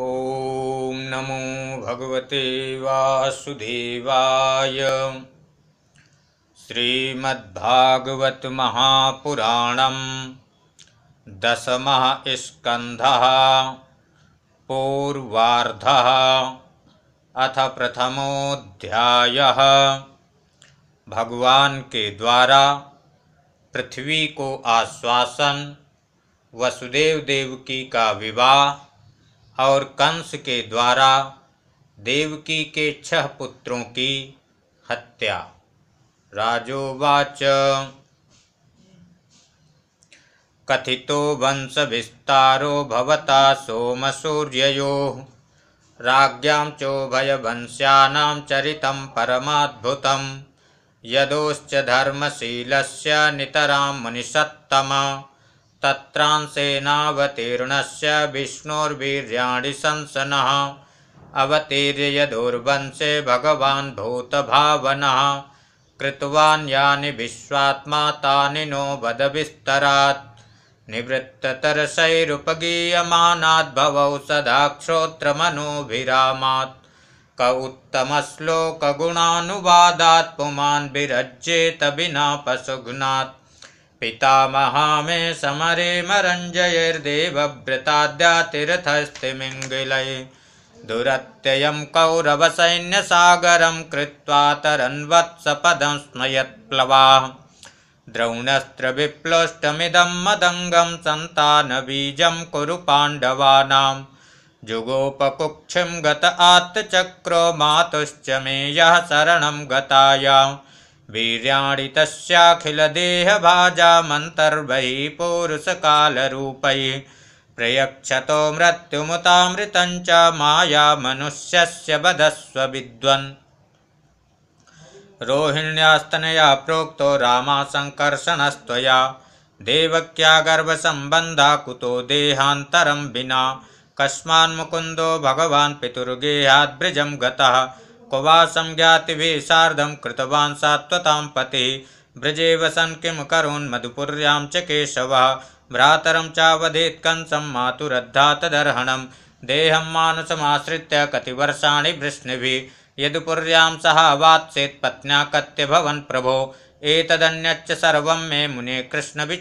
ॐ नमो भगवते वासुदेवाय महापुराण दशमः स्कन्धः पूर्वार्धः अथ प्रथमोऽध्यायः भगवान के द्वारा पृथ्वी को आश्वासन वसुदेव देवकी का विवाह और कंस के द्वारा देवकी के छह पुत्रों की हत्या राजोवाच कथितो विस्तारो भवता सोमसूर्ययोः राज्ञां चोभयवंश्यानां चरितं परमाद्भुतं यदोश्च से नितरा मनिषत्तम तत्रां विष्णोर्वीर्याणि संसनः अवतीर्य यदुर्वंशे भगवान् भूतभावनः कृतवान् यानि विश्वात्मा तानि नो वदविस्तरात् निवृत्ततरसैरुपगीयमानाद्भवौ भवौ सदा क्षोत्रमनोभिरामात् पुमान् विरज्येत विना पशुघ्नात् पितामहामे समरे दुरत्ययं कौरवसैन्यसागरं कृत्वा तरन्वत्सपदं स्मयत् द्रौणस्त्रविप्लुष्टमिदं मदङ्गं सन्तानबीजं कुरु पाण्डवानां जुगोपकुक्षिं गत आत्तचक्रो मातुश्च मे शरणं गतायाम् वीर्याणि तस्याखिलदेहभाजामन्तर्वैः पौरुषकालरूपैः प्रयक्षतो मृत्युमुतामृतं च माया मनुष्यस्य वधस्व विद्वन् रोहिण्यास्तनया प्रोक्तो रामासङ्कर्षणस्त्वया देवक्या गर्भसम्बन्धा कुतो देहान्तरं विना कस्मान्मुकुन्दो भगवान् पितुर्गेहाद्ब्रिजं गतः उपवासं ज्ञातिभिः साधम कृतवान सात्वता पति ब्रजे वसन किम करोन् मधुपुरियां च केशव भ्रातरम चावधेत् कंसं मातुरद्धा तदर्हणं देहं मानुसमाश्रित्य कतिवर्षाणि वृष्णिभिः यदुपुर्यां सः वात्सेत् पत्न्या कत्यभवन् प्रभो एतदन्यच्च सर्वं मे मुने कृष्ण भी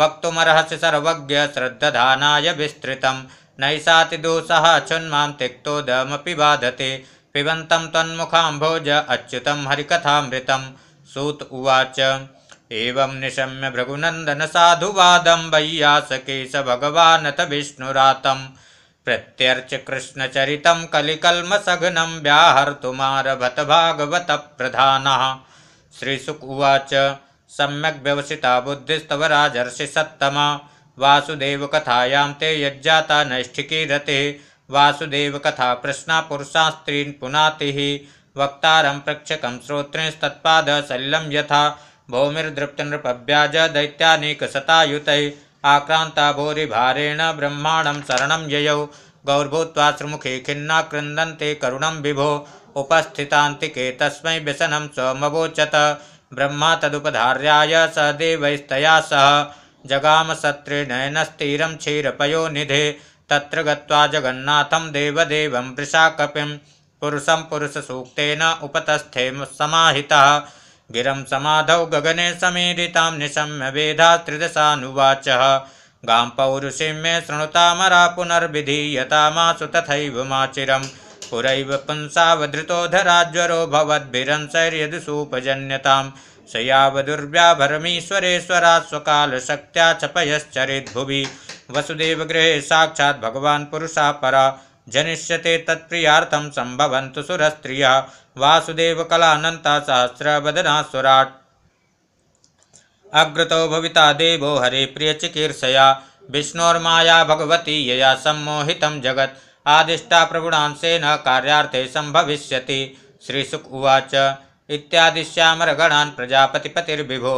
वक्तुमर्हसि सर्वज्ञ श्रद्धधानाय विस्तृतं नैषातिदोषः छुन्मां त्यक्तोदमपि बाधते तन्मुखा भोज अच्युत हरिकथामृतं सूत उवाच एवं निशम्य भृगुनंदन भृगुनन्दनसाधुवादं वैयासकेश भगवानथ विष्णुरात प्रत्यर्च कलिकलम सघनम व्याहर्तुमारभत प्रधान श्रीसुक उवाच व्यवसिता बुद्धिस्तव वासुदेव कथायां ते यज्जाता नैष्ठिकी रते वासुदेवकथा पुनाति वक्ता वक्तारं प्रक्षकं सलिम यथा भौमिर्दृप्तनृपव्याज दैत्यानेकशतायुतैः आक्रांता भूरिभारेण भारेण शरणं शरण यय श्रुमुखे खिन्ना क्रंदंते करुण विभो उपस्थितान्तिके तस्म व्यसनम स्वमवोचत ब्रह्मा तदुपधार्याय स देवस्तया सह जगाम जगामसत्रे नयनस्तीरं क्षीरपयो निधे तत्र गत्वा जगन्नाथं देवदेवं वृषाकपिं पुरुषं पुरुषसूक्तेन उपतस्थे समाहितः गिरं समाधौ गगने समीरितां निशम्य वेधा त्रिदशानुवाचः गां पौरुषिं मे शृणुतामरा पुनर्विधीयतामासु तथैव माचिरं पुरैव पुंसावधृतोधराज्वरो भवद्भिरंसैर्यदुसूपजन्यतां स यावदुर्व्याभरमीश्वरेश्वरा स्वकालशक्त्या च पयश्चरेद्भुवि वसुदेव गृह साक्षात भगवान पुरुषा परा जनिष्यते तत्प्रियार्थम सुर स्त्रिया वासुदेव कलानंता सहस्रवदना सुराट अग्रतो भविता देवो हरे चिकीर्षया विष्णोर्माया भगवती यया सम्मोहित जगत् आदिष्टा न कार्यार्थे संभविष्य श्रीसुक उवाच इत्यादिश्यामरगणान् प्रजापतिपतिर्भो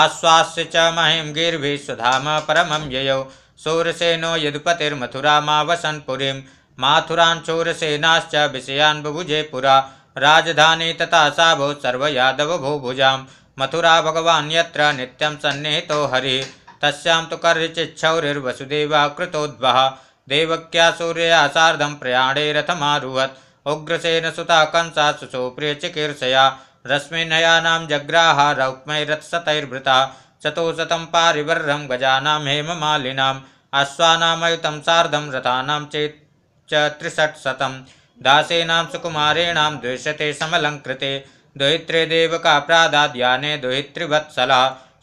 आश्वास्य च महिम गीर्भिः सुधाम परमं ययौ शूरसेनो यदुपतिर्मथुरामावसन्पुरीं माथुरान् शूरसेनाश्च विषयान् बुभुजे पुरा राजधानी तथा सर्वयादव भो सर्वयादवभूभुजां मथुरा भगवान् यत्र नित्यं सन्निहितो हरिः तस्यां तु कर्चिच्छौरिर्वसुदेवः कृतोद्वः देवक्या सूर्यया सार्धं प्रयाणे रथमारुहत् उग्रसेन सुता कंसा सुसोप्रियचिकीर्षया रश्मिनयानां जग्राहा रौक्मैरत्सतैर्भृता शतोशतं पारिवर्हं गजानां हेममालिनाम् अश्वानामयुतं सार्धं रथानां चेत् च त्रिषट्शतं दासेनां सुकुमारेणां द्विशते समलङ्कृते दुहित्रे देवकाप्रादाद्याने दुहित्रिवत्सला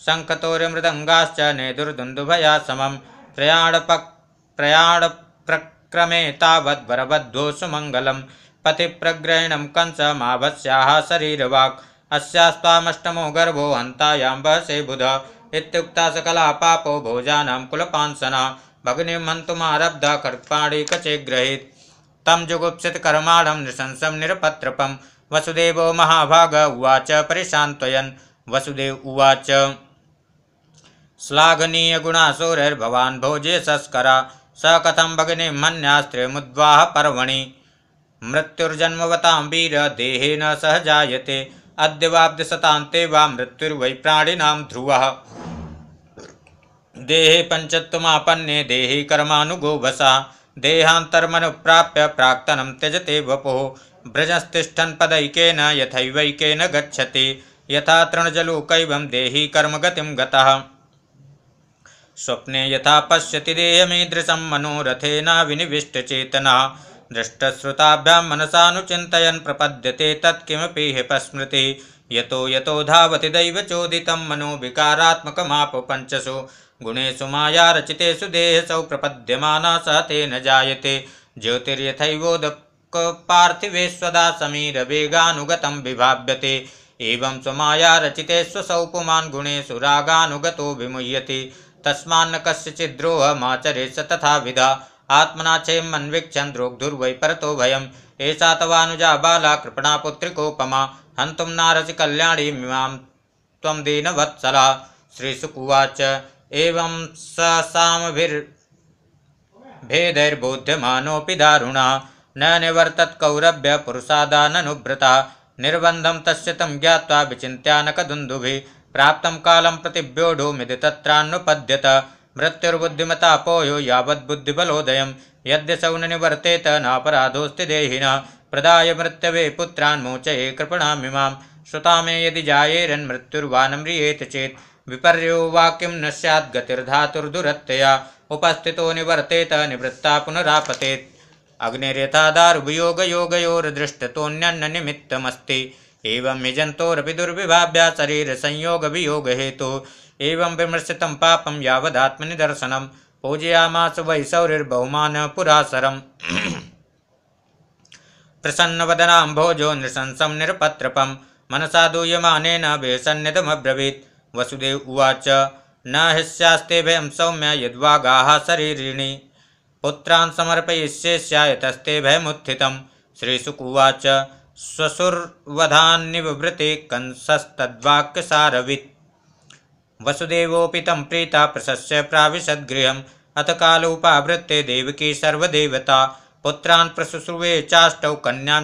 शङ्खतोर्यमृदङ्गाश्च प्रयाण समं प्रयाणपक् प्रयाणप्रक्रमे पति प्रग्रहण कंस कंसमाभस्याः शरीरवाक् अस्यास्तामष्टमो गर्भो हन्तायां से बुध इत्युक्ता सकला पापो भोजानां कुलपांसना भगनी हन्तुमारब्धा कर्पाणि कचे गृहीत् तं जुगुप्सित कर्माणं नृशंसं निरपत्रपं वसुदेवो महाभाग उवाच परिशान्तयन् वसुदेव उवाच श्लाघनीयगुणासुरैर्भवान् भोजे सस्करा स कथं भगिनी मन्यास्त्रेमुद्वाह पर्वणि मृत्युर्जन्मवतां वीर देहेन सह जायते अद्यवाब्दशतान्ते वा मृत्युर्वै प्राणिनां ध्रुवः देहे पंचत्वमापन्ने देहे कर्मानुगो वसः देहान्तर्मनुप्राप्य प्राक्तनं त्यजते वपुः ब्रजस्तिष्ठन् पदैकेन यथैवैकेन गच्छति यथा तृणजलोकैवं देहि कर्मगतिं गतः स्वप्ने यथा पश्यति देहमीदृशं मनोरथेन विनिविष्टचेतना दृष्टश्रुताभ्यां मनसानुचिन्तयन् प्रपद्यते तत्किमपि हिपस्मृतिः यतो यतो धावति दैवचोदितं मनोविकारात्मकमापपञ्चसु गुणेषु माया रचितेषु देहसौ प्रपद्यमाना स तेन जायते ज्योतिर्यथैवोदकपार्थिवेष्वदा समीरवेगानुगतं विभाव्यते एवं स्वमाया रचितेष्व सौ पुमान् गुणेषु रागानुगतो विमुह्यति तस्मान्न कस्यचिद्रोहमाचरे स तथा विधा आत्मना चेम अन्वीक्षन् द्रोग्धुर्वै परतो भयम् एषा तवानुजा बाला कृपणा पुत्रिकोपमा हन्तुं नारसि कल्याणीमिमां त्वं दीनवत्सला श्रीसुकुवाच एवं ससामभिर्भेदैर्बोध्यमानोऽपि दारुणा न निवर्तत्कौरभ्य पुरुषादाननुभृता निर्बन्धं तस्य तं ज्ञात्वा विचिन्त्या प्राप्तं कालं प्रतिव्योढो तत्रान्नुपद्यत मृत्युर्बुद्धिमता पोयो यावद्बुद्धिबलोदयं निवर्तेत नापराधोस्ति देना प्रदाय मृत्यवे मीमा श्रुता मे यदि जायेरन्मृत्युर्वानम्रियेत चेत विपर्यो वाक्यम न स्याद्गतिर्धातुर्दुरत्यया उपस्थित निवर्तेत निवृत्ता पुनरापतेत् अग्निर्यथा निमित्तमस्ति एवं निजन्तोरपि दुर्विभाव्या शरीरसंयोगवियोगहेतुः एवं पापम पापं यावदात्मनिदर्शनं पूजयामास वै शौरिर्बहुमानपुरासरम् प्रसन्नवदनाम्भोजो नृशंसं निरपत्रपम मनसा दूयम व्यसन्नितमब्रवीत् वसुदेव उवाच न हिस्यास्ते भयं सौम्य यद्वागा शरीरिणि पुत्रान् समर्पयिष्येष्या यतस्ते भयमुत्थितं श्रीशुकुवाच श्वशुर्वधान्निवृते कंसस्तद्वाक्यसारवित् वसुदेव तम प्रीता प्रशस्य प्राविशद्गृहम् अथ कालोपावृत्ते देवकी सर्वदेवता पुत्रन प्रशुश्रुवे चाष्टौ कन्यां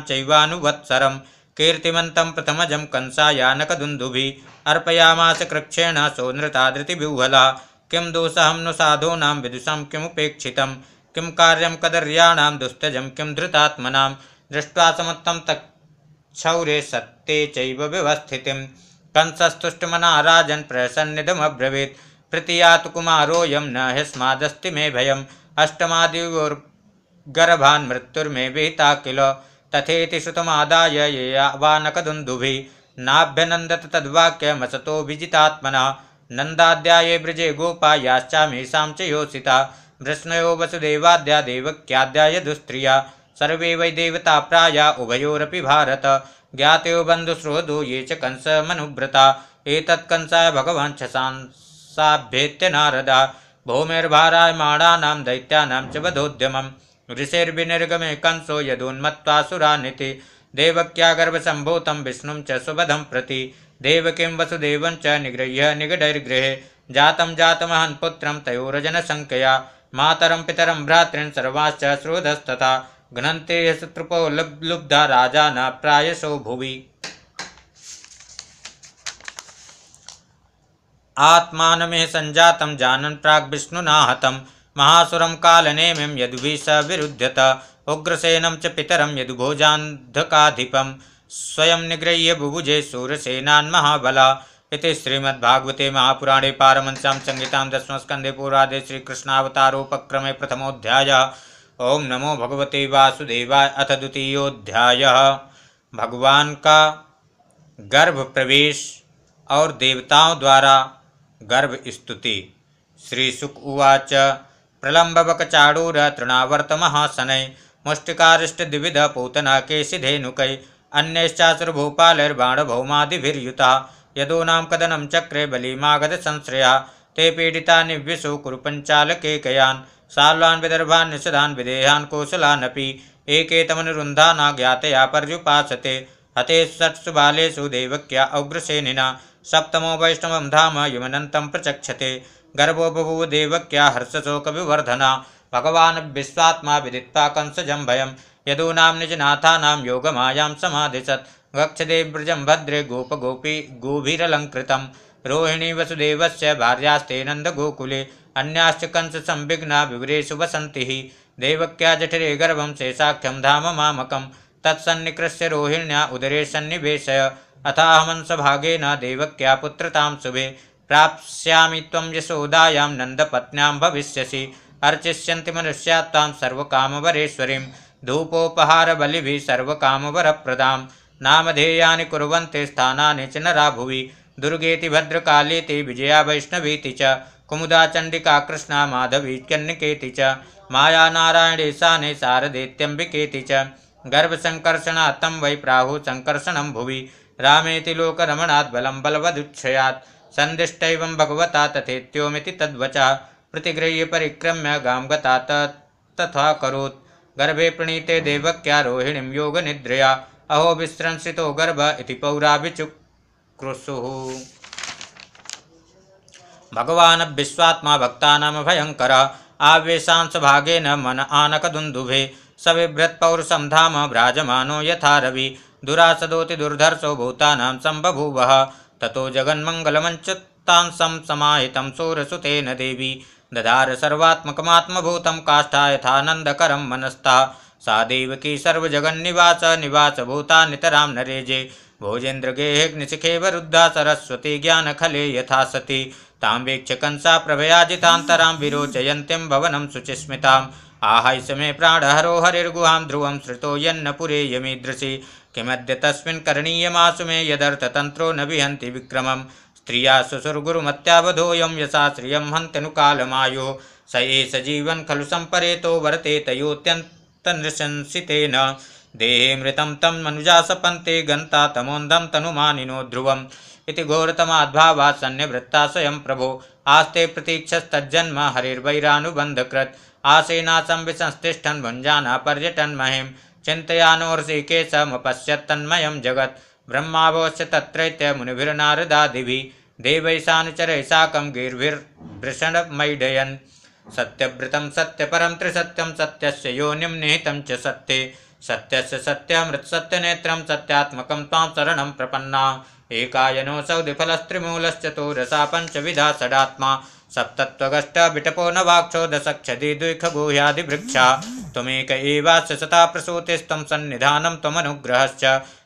प्रथमज कंसा यानक दुंदु अर्पयामास कृक्षेण सोनृतादृतिविह्वला किं दोसहम नु साधूना विदुषा किमुपेक्षित किं कार्यम कदर्याणां दुस्तज किं धृतात्मना दृष्ट्वा समत्म तक्षौरे सत्ते चैव व्यवस्थितिम् कंसस्तुष्टमना राजन प्रसन्निदमब्रवीत् प्रतीयात कुमारोऽयं न ह्यस्मादस्ति मे भयम् अष्टमादिवोर्गर्भान् मृत्युर्मे भीता किल तथेति सुतमादाय ये वानकदुन्दुभिः नाभ्यनन्दत तद्वाक्यमसतो विजितात्मनः नन्दाद्याये ब्रजे गोपायाश्चामीषां च योषिता वृष्णयो वसुदेवाद्या देवक्याद्याय दुस्त्रिया सर्वे वै देवता प्राया उभयोरपि भारत ज्ञातो बन्धुश्रोधो ये च एतत् एतत्कंसाय भगवान् छसांसाभ्येत्य नारदा भौमेर्भारायमाणानां दैत्यानां च वधोद्यमं ऋषिर्विनिर्गमे कंसो यदोन्मत्त्वासुरानिति देवक्या गर्भसम्भूतं विष्णुं च सुबधं प्रति देवकीं वसुदेवं च निगृह्य निगडैर्गृहे जातं जातमहन् पुत्रं तयोरजनसङ्कया मातरं पितरं भ्रातृन् सर्वाश्च श्रोधस्तथा घनते यशतृपो लुब्ध राजा न प्रायशो भुवि आत्मानमेह संजात जानन प्राग विष्णुना हतं महासुर कालनेमिं यदुभि स विरुद्यत उग्रसेनम च पितरं यदुभोजान्धकाधिपं स्वयं निगृह्य बुभुजे सूरसेनान्महाबला इति श्रीमद्भागवते महापुराणे पारमंस्यां संहितां दशमस्कन्धे पूर्वादे श्रीकृष्णावतारोपक्रमे प्रथमोध्याय ओम नमो भगवते वासुदेवाय अथ द्वितीयोध्याय भगवान का गर्भ प्रवेश और देवताओं द्वारा गर्भ स्तुति श्री सुक उवाच प्रलम्बवकचाडूर तृणावर्तमहासनै मुष्टिकारिष्टद्विविध पूतना केशिधेनुकै भौमादिर्युता यदूना कदनम चक्रे संश्रया ते पीडिता निव्यसु कुरुपञ्चालके कयान् साल्वान् विदर्भान् निषधान् विदेहान् न ज्ञातया पर्युपाशते हते सत्सु बालेशु देवक्या उग्रसेनिना सप्तमो वैष्णव धाम युमनन्तं प्रचक्षते गर्भो बभूव देवक्या विवर्धना भगवान विश्वात्मा विदित्वा कंसजं भयं यदूनां निजनाथानां योगमायां समाधिशत् गक्षदे व्रजं भद्रे गोपी गोभिरलङ्कृतं रोहिणी वसुदेवस्य भार्यास्ते गोकुले अन्याश्च कंस संविघ्ना विवरेषु वसंति देवक्या जठरे गर्भम शेषाख्यम धाम मामकम तत्सन्निकृष्य रोहिण्या उदरे सन्निवेश सन्निवेशय अथाहमंस न देवक्या पुत्रतां शुभे प्राप्स्यामि त्वं यशोदायां नन्दपत्न्यां भविष्यसि अर्चिष्यन्ति मनुष्यात्तां सर्वकामवरेश्वरीं धूपोपहारबलिभिः सर्वकामवरप्रदां नामधेयानि कुर्वन्ति स्थानानि च नरा भुवि दुर्गेति भद्रकालेति विजया वैष्णवीति च कुमुदा चण्डिका कृष्णा कन्नकेति च नारायण ईशाने शारदेत्यम्बिकेति च गर्भसंकर्षण तम वै प्राहु संकर्षण भुवि रामेति लोकरमणात् बलं बलवदुच्छयात् सन्दिष्टैवं भगवता तथेत्योमिति तद्वचा प्रतिगृह्य परिक्रम्य गां गता तथा करोत् गर्भे प्रणीते देवक्या रोहिणीं योगनिद्रया अहो विस्रंसितो गर्भ इति पौराभिचुक्रुसुः भगवान विश्वात्मा आवेशांश भागे न मन आनकदुन्दुभे सविभृत्पौरुषं धाम भ्राजमानो यथा रवि दुरासदोति दुर्धर्षो भूताना संबभूव ततो जगन्मङ्गलमञ्चत्तांसं समाहितं सूरसुतेन देवी ददार काष्ठा यथानंदक मनस्ता सा देवकी निवास भूता नितरां नरेजे वृद्धा सरस्वती ज्ञानखले यथा सती तां वीक्ष्य कंसा प्रभयाजितान्तरां विरोचयन्तीं भवनं शुचिस्मिताम् आहाय समे प्राणहरो हरिर्गुहां ध्रुवं श्रुतो यन्न पुरे यमीदृशी किमद्य तस्मिन् करणीयमासु मे यदर्थतन्त्रो न विहन्ति विक्रमं स्त्रिया श्वशुर्गुरुमत्यावधोऽयं यशा श्रियं हन्त्यनुकालमायुः स एष जीवन् खलु सम्परेतो वर्ते तयोऽत्यन्तनृशंसितेन देहे मृतं तं मनुजा सपन्ते गन्ता तमोन्दं तनुमानिनो ध्रुवम् इति घोरतमाद्भावासन्निवृत्ता स्वयं प्रभो आस्ते प्रतीक्षस्तज्जन्म हरिर्वैरानुबन्धकृत् आसेनासं विसंस्तिष्ठन् भुञ्जानः पर्यटन् महिं चिन्तयानोर्षिकेशमपश्यत्तन्मयं जगत् ब्रह्मावोश्य तत्रैत्य मुनिभिर्नारदादिभिः देवैः सानुचरैः साकं गीर्भिर्भृषणमैडयन् सत्यव्रतं सत्यपरं त्रिसत्यं सत्यस्य योनिं निहितं च सत्ये सत्यस्य सत्यमृत्सत्यनेत्रं सत्यात्मकं त्वां शरणं प्रपन्ना एकायनोऽसौ द्विफलस्त्रिमूलश्चतुरसा पञ्चविधा षडात्मा सप्तत्वगष्ट बिटपो न वाक्षो दशक्षदि द्विखगूह्यादिभृक्षा त्वमेक एवास्य सता प्रसूतिस्त्वं सन्निधानं त्वमनुग्रहश्च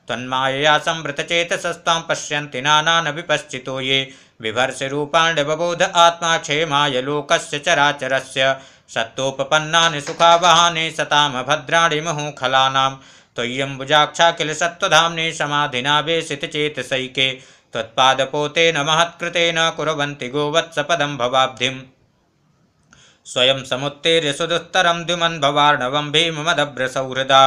त्वन्मायया संवृतचेतसस्त्वां पश्यन्ति नानानभिपश्चितो ये बिभर्षरूपाण्डबबोध आत्मा क्षेमाय लोकस्य चराचरस्य सत्तोपपन्नानि सुखावहानि सतामभद्राणि महोखलानां त्वय्यम्बुजाक्षा किल सत्वधाम सत्त्वधाम्नि समाधिनावेशितचेतसैके त्वत्पादपोतेन महत्कृतेन कुर्वन्ति गोवत्सपदं भवाब्धिम् स्वयं समुत्तीर्य सुदुस्तरं द्युमन्भवार्णवं भीममदभ्रसौहृदा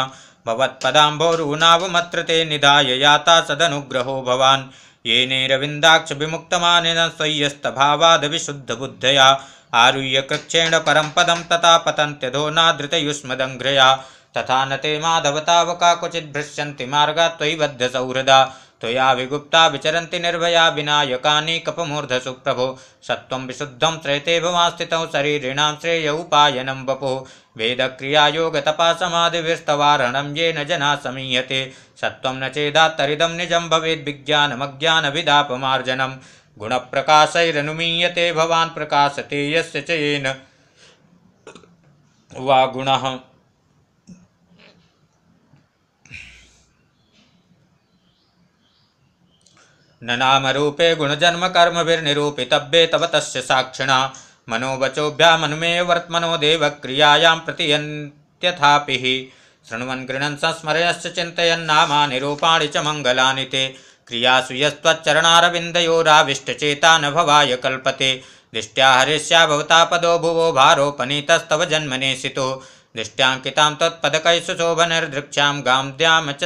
भवत्पदाम्भोरूनावमत्र ते निधाय याता सदनुग्रहो भवान् येनैरविन्दाक्षविमुक्तमानेन स्वय्यस्तभावादविशुद्धबुद्धया आरुह्य कृक्षेण परं पदं तथा पतन्त्यधो नादृतयुष्मदङ्घ्रया तथा न ते माधवतावका क्वचित् मार्ग बद्धसौहृदा तया विगुप्ता विचरती निर्भया विनायकानि कपमूर्धसुप्रभो सत्त्वं विशुद्ध त्रैते वेद क्रिया योग वपुः ये न जना समीयते सत्व न चेदात्तरिदं निजं भवेद्विज्ञानमज्ञानविदापमार्जनं गुणप्रकाशैरनुमीयते गुण प्रकाशरनुमीयते भवान्काशते च येन वा गुणः ननाम रूपे गुण जन्म कर्म विनिरूपितव्ये तव तस्य साक्षिणा मनोवचोभ्यामनुमे वर्त्मनो देवक्रियायां प्रतियन्त्यथापि शृण्वन् गृणन् संस्मरयश्च चिन्तयन्नामानि रूपाणि च मंगला ते क्रियासु यस्त्वच्चरणारविन्दयोराविष्टचेता न भवाय कल्पते दृष्ट्या हरिष्या भवता पदो भुवो भारोपनीतस्तव जन्मनेसितो दृष्ट्याङ्कितां त्वत्पदकैः सुशोभनिर्दृक्ष्यां गां द्याम च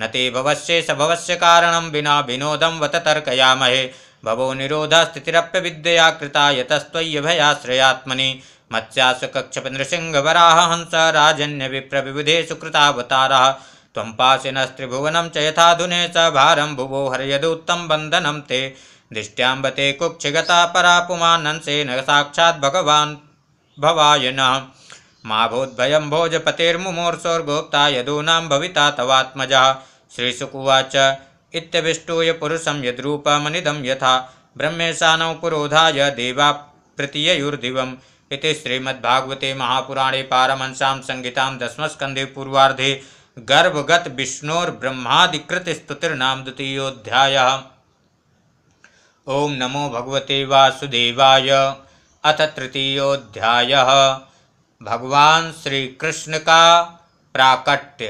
न ते भवस्य स विना विनोदं वत तर्कयामहे भवो स्थितिरप्य विद्या कृता कक्ष मत्स्यासु वराह हंस राजन्यविप्रविबुधे सुकृतावतारः त्वं पाशिनस्त्रिभुवनं च यथाधुने स भारं भुवो यदूत्तम बन्धनं ते दिष्ट्याम्बते कुक्षिगता परा पुमानंसेन साक्षात् भगवान् भवायनः मा भूद्भयं भोजपतेर्मुमोर्सोर्गोप्ता भविता तवात्मज श्रीसुकुवाच इत्यभिष्टूय पुरुषं यद्रूपमनिदं यथा नौ पुरोधा देवा प्रतीयुर्दिव इति श्रीमद्भागवते महापुराणे पारमंसा संहिता दसमस्कंधे पूर्वाधे गर्भगत विष्णोर्ब्रह्मादिकृतस्तुतिर्नाम द्वितीयोध्याय ओं नमो भगवते वासुदेवाय अथ तृतीयोध्याय भगवान श्री कृष्ण का प्राकट्य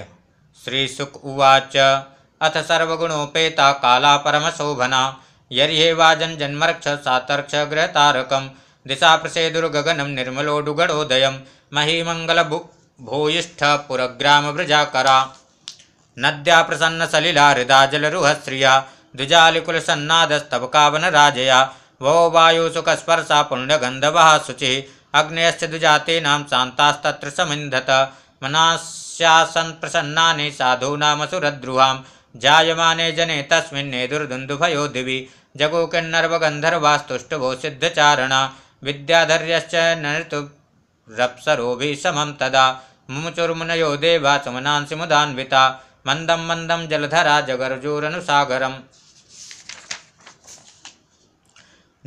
श्री सुख उवाच अथ सर्वगुणोपेता काला परमशोभना यर्येवाजन जन्मरक्ष सातर्क्ष गृहतारकं दिशा भूयिष्ठ पुरग्राम महीमङ्गलभूभूयिष्ठपुरग्रामवृजाकरा नद्या सलिला हृदा स्तबकावन राजया वो वायुसुखस्पर्शा पुण्यगंधव शुचि नाम शांतास्तत्र समिंधत मनाशासन प्रसन्ना ने मनाशासन् नाम साधूनामसुरद्रुहां जायमाने जने तस्मिन्नेदुर्दुन्दुभयो दिवि जगो किन्नर्वगन्धर्वास्तुष्टभो सिद्धचारण विद्याधर्यश्च भी समं तदा मुमुचुर्मुनयो देवा सुमनांसि मुदान्विता मंदम मंदम जलधरा जगर्जोरनुसागरम्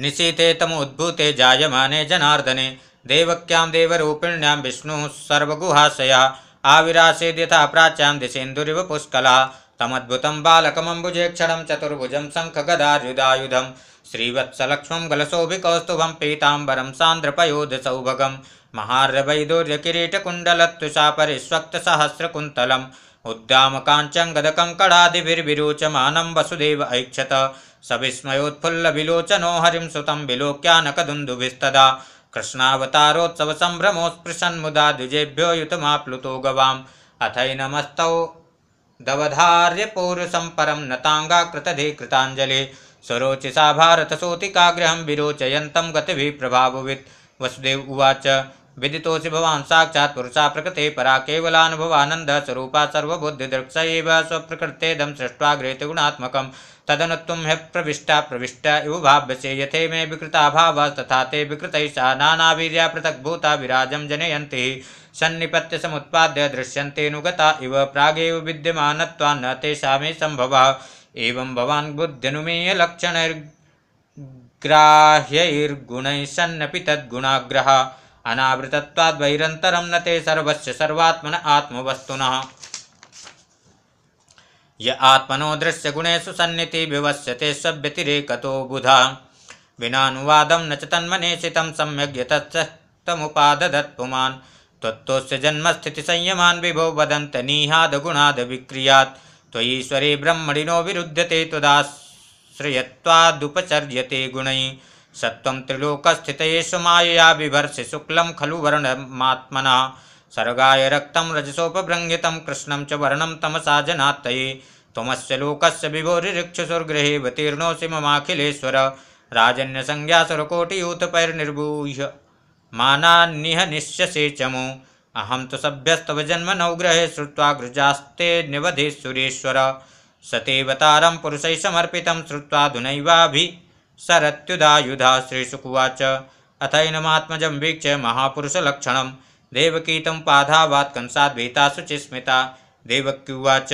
निशीते तमोद्भूते जायमाने जनार्दने देवक्यां देवरूपिण्यां विष्णु सर्वगुहाशया आविरासेद्यथा प्राच्यां दिशेन्दुरिव पुष्कला तमद्भुतं बालकमम्बुजे क्षणं चतुर्भुजं शङ्खगदार्युदायुधं श्रीवत्सलक्ष्मं गलशोभिकौस्तुभं पीताम्बरं उद्याम महार्यवैदूर्यकिरीटकुण्डलत्तुषापरिस्वक्तसहस्रकुन्तलम् उद्दामकाञ्चं गदकङ्कडादिभिर्विरोचमानं वसुदेव ऐक्षत सविस्मयोत्फुल्लविलोचनो हरिं सुतं विलोक्यानकदुन्दुभिस्तदा कृष्णावतारोत्सवसम्भ्रमो मुदा द्विजेभ्यो प्लुत गवाम अथैनमस्तौ दवधार्यपौरुषं परं नताङ्गाकृतधे कृताञ्जले स्वरोचिसा भारतसोतिकाग्रहं विरोचयन्तं गति प्रभाववित् वसुदेव उवाच विदिशि भवान साक्षात् पुरुषा प्रकृते परा केवलानुभवानन्दस्वरूपा सर्वबुद्धिदृक्ष स्व स्वप्रकृतेदं सृष्ट्वा गृहीतगुणात्मकं तदनत्व ह्य प्रविष्टा प्रविष्ट इव भाव्यसे यथे मे विकृता भाव तथा ते विकृतैषा नानावीर्या पृथक्भूता विराजं जनयन्ति सन्निपत्य समुत्पाद्य दृश्यन्ते नुगता इव प्रागे विद्यमानत्वा न तेषा मे संभव एवं भवान् बुद्ध्यनुमेयलक्षणैर्ग्राह्यैर्गुणैः सन्नपि तद्गुणाग्रह अनावृतत्वाद्वैरन्तरं न ते सर्वस्य सर्वात्मन आत्मवस्तुनः य आत्मनो दृश्यगुणेषु सन्निधिविवस्यते सव्यतिरेकतो बुधा विनानुवादं न च तन्मनेषितं सम्यग् यतश्चमुपादधत् पुमान् संयम जन्मस्थितिसंयमान् विभो वदन्त नीहादगुणादविक्रियात् त्वयीश्वरे ब्रह्मणिनो विरुध्यते त्वदाश्रयत्वादुपचर्यते गुण सत्त्वं त्रिलोकस्थितयेषु मायया बिभर्षि शुक्लं खलु वर्णमात्मना सर्गाय रक्तं रजसोपभृंहितं कृष्ण च वर्णम तमसा जनात्तये त्वमस्य लोकस्य राज्य ममाखिलेश्वर राजन्यसंज्ञासुरकोटियूतपैर्निर्भूय मानान्निह निश्यसे चमु अहम तो सभ्यस्तव जन्म नवग्रहे श्रुवा गृजास्ते निवधे सुरेश्वर सतेवतारं पुरुषैः समर्पितं श्रुवा धुनैवाभि सरत्युधायुधा श्रीशुकुवाच अथैनमात्मजं वीक्ष्य महापुरशलक्षण देवकीतं पाधावात् कंसाद्भीता शुचिस्मिता देवक्युवाच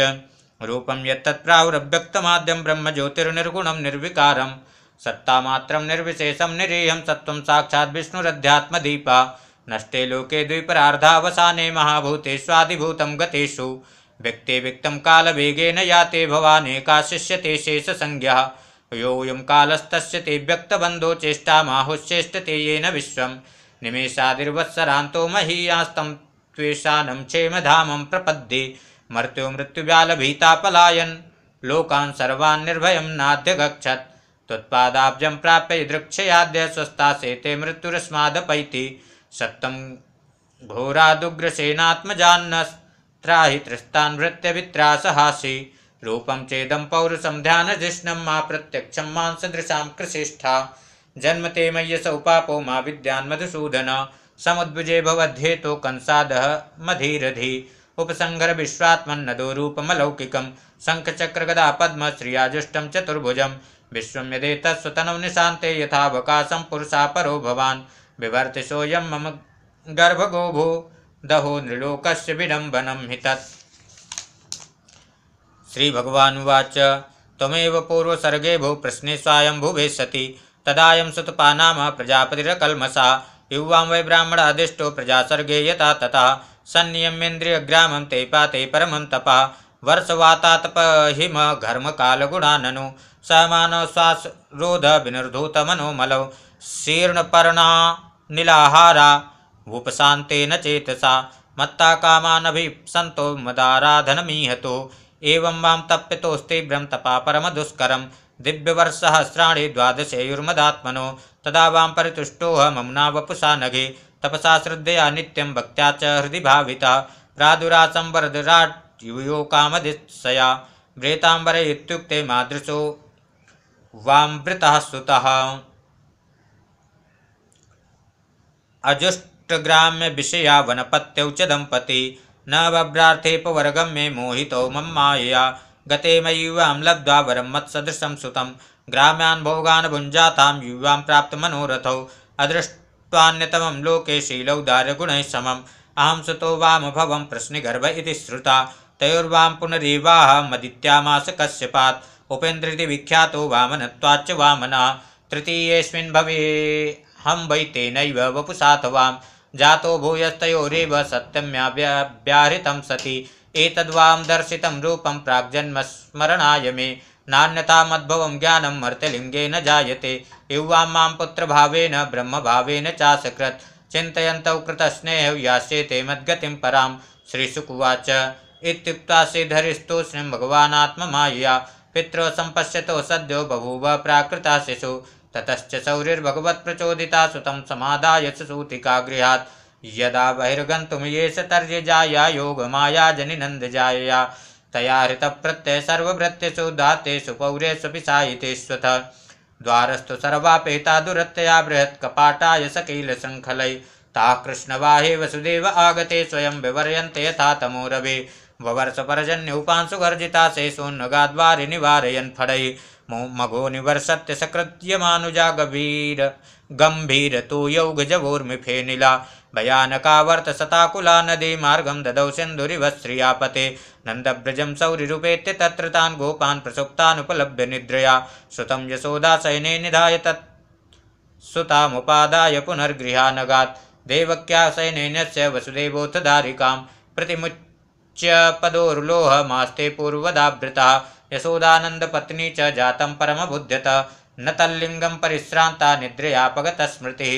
रूपं ब्रह्म ब्रह्मज्योतिर्निर्गुणं निर्विकारं सत्तामात्रं निर्विशेषं निरीहं सत्त्वं साक्षात् विष्णुरध्यात्मदीपा नष्टे लोके द्विपरार्धावसाने महाभूतेष्वादिभूतं गतेषु व्यक्ते व्यक्तं कालवेगेन याते भवानेका शिष्यते शेषसंज्ञः योऽयं कालस्तस्य ते व्यक्तबन्धो चेष्टामाहुश्चेष्टते येन विश्वम् निमेषादिर्वत्सरान्तो महीयास्तं क्षेम धाम प्रपद्ये मर्त्यो मृत्युव्यालभीता पलायन लोकान् सर्वान् निर्भयं नाद्य गच्छत् त्वत्पादाब्जं प्राप्य दृक्षयाद्य स्वस्था सेते मृत्युरस्मादपैति सप्तं घोरादुग्रसेनात्मजान्नस्त्राहि त्रिस्तान् भृत्यवित्रासहासि रूपं चेदं पौरुषं ध्यानजिष्णं मा प्रत्यक्षं मांसदृशां कृषिष्ठा जन्म ते स उपापो मा विद्यान्मधुसूदन समुद्भुजे तो कंसाद मधीरधि उपसंहर विश्वात्मन्नदो रूपमलौकिकं शङ्खचक्रगदा चतुर्भुज चतुर्भुजं विश्वं निशाते यथावकाशम पुरुषा पुरुषापरो भवान् बिभर्ति सोयम मम गर्भगोभो दहो नृलोक विडंबनम हि तत् श्रीभगवानुवाच तमेव पूर्वसर्गे भो प्रश्ने स्वायं भुवे सति तदा सुतपा नाम प्रजापतिरकमसा युवां वै ब्राह्मणादिष्टो सर्गे यता तथा संनियमेन्द्रियग्रामं ते पाते परमं तपा श्वास रोध ननु समानश्वासरोधविनिर्धूतमनोमलौ शीर्णपर्णा भूपशाते न चेतसा मत्ता मदाराधन मदाराधनमीहतो एवं वां तपा परम परमदुष्करम् दिव्यवर्षसहस्राणि द्वादशेयुर्मदात्मनो तदा वां परितुष्टोह ममुना वपुषा नघे तपसा श्रद्धया नित्यं भक्त्या च हृदि भावितः प्रादुरासं वरदराट्युयो कामधिसया ब्रेताम्बरे इत्युक्ते मादृशो वामृतः सुतः अजुष्टग्राम्य विषया वनपत्यौ च दम्पती न बभ्रार्थेपवर्गं मे मोहितो मम्मायया गतेमयीव मयूवां लब्ध्वा मत्सदृशं सुतं ग्राम्यान् भोगान् भुञ्जातां युवां प्राप्तमनोरथौ अदृष्ट्वान्यतमं लोके शीलौदारगुणैः समम् अहं सुतो वामभवं प्रश्निगर्भ इति श्रुता तयोर्वां पुनरेवाह मदित्यामास कश्यपात् उपेन्द्रिति विख्यातो वामनत्वाच्च वामना तृतीयेऽस्मिन् भवे हम वै तेनैव वपुसाथवां जातो भूयस्तयोरेव सत्यम्याव्याहृतं सति एतद्वां दर्शितं रूपं प्राग्जन्मस्मरणाय मे नान्यतामद्भवं ज्ञानं मर्त्यलिङ्गेन जायते पुत्र युवां मां पुत्रभावेन ब्रह्मभावेन चासकृत् चिन्तयन्तौ कृतस्नेहौ यास्येते मद्गतिं परां श्रीसुकुवाच इत्युक्त्वा श्रीधरिस्तूष्णीं भगवानात्ममायया पित्रौ सम्पश्यतो सद्यो बभूव प्राकृता शिशु ततश्च सुत सुतं सूति का गृहात् यदा बहिर्गन्तुमयेष तर्य जाया जनि नंद जायया तया हृतप्रत्यय सर्वभृत्यसु धातेषु पौरेषु पिशायितेष्वथ द्वारस्तु सर्वापेता दुरत्तया बृहत्कपाटाय सकीलशङ्खलै ता कृष्णवाहे वसुदेव आगते स्वयं विवर्यन्ते यथा तमोरवे ववर्ष पर्जन्युपांशु गर्जिता निवारयन निवारयन् फडै मघो गंभीर गंभीर तो यौ तु नीला भयानकावर्त सताकुला नदी मार्गं ददौ सिंधुरी श्रियापते नन्दभ्रजं सौरिरुपेत्य तत्र तान् गोपान् प्रसुप्तानुपलभ्य निद्रया सुत यशोदा सैने निधाय तत् सुतामुपादाय पुनर्गृहानगात् देवक्या से वसुदेवोथ दारिकां प्रतिमुच्य पदोरुलोहमास्ते पूर्वदाभृता यशोदानन्दपत्नी च परम परमबुध्यत न परिश्रांता निद्रयापगत स्मृति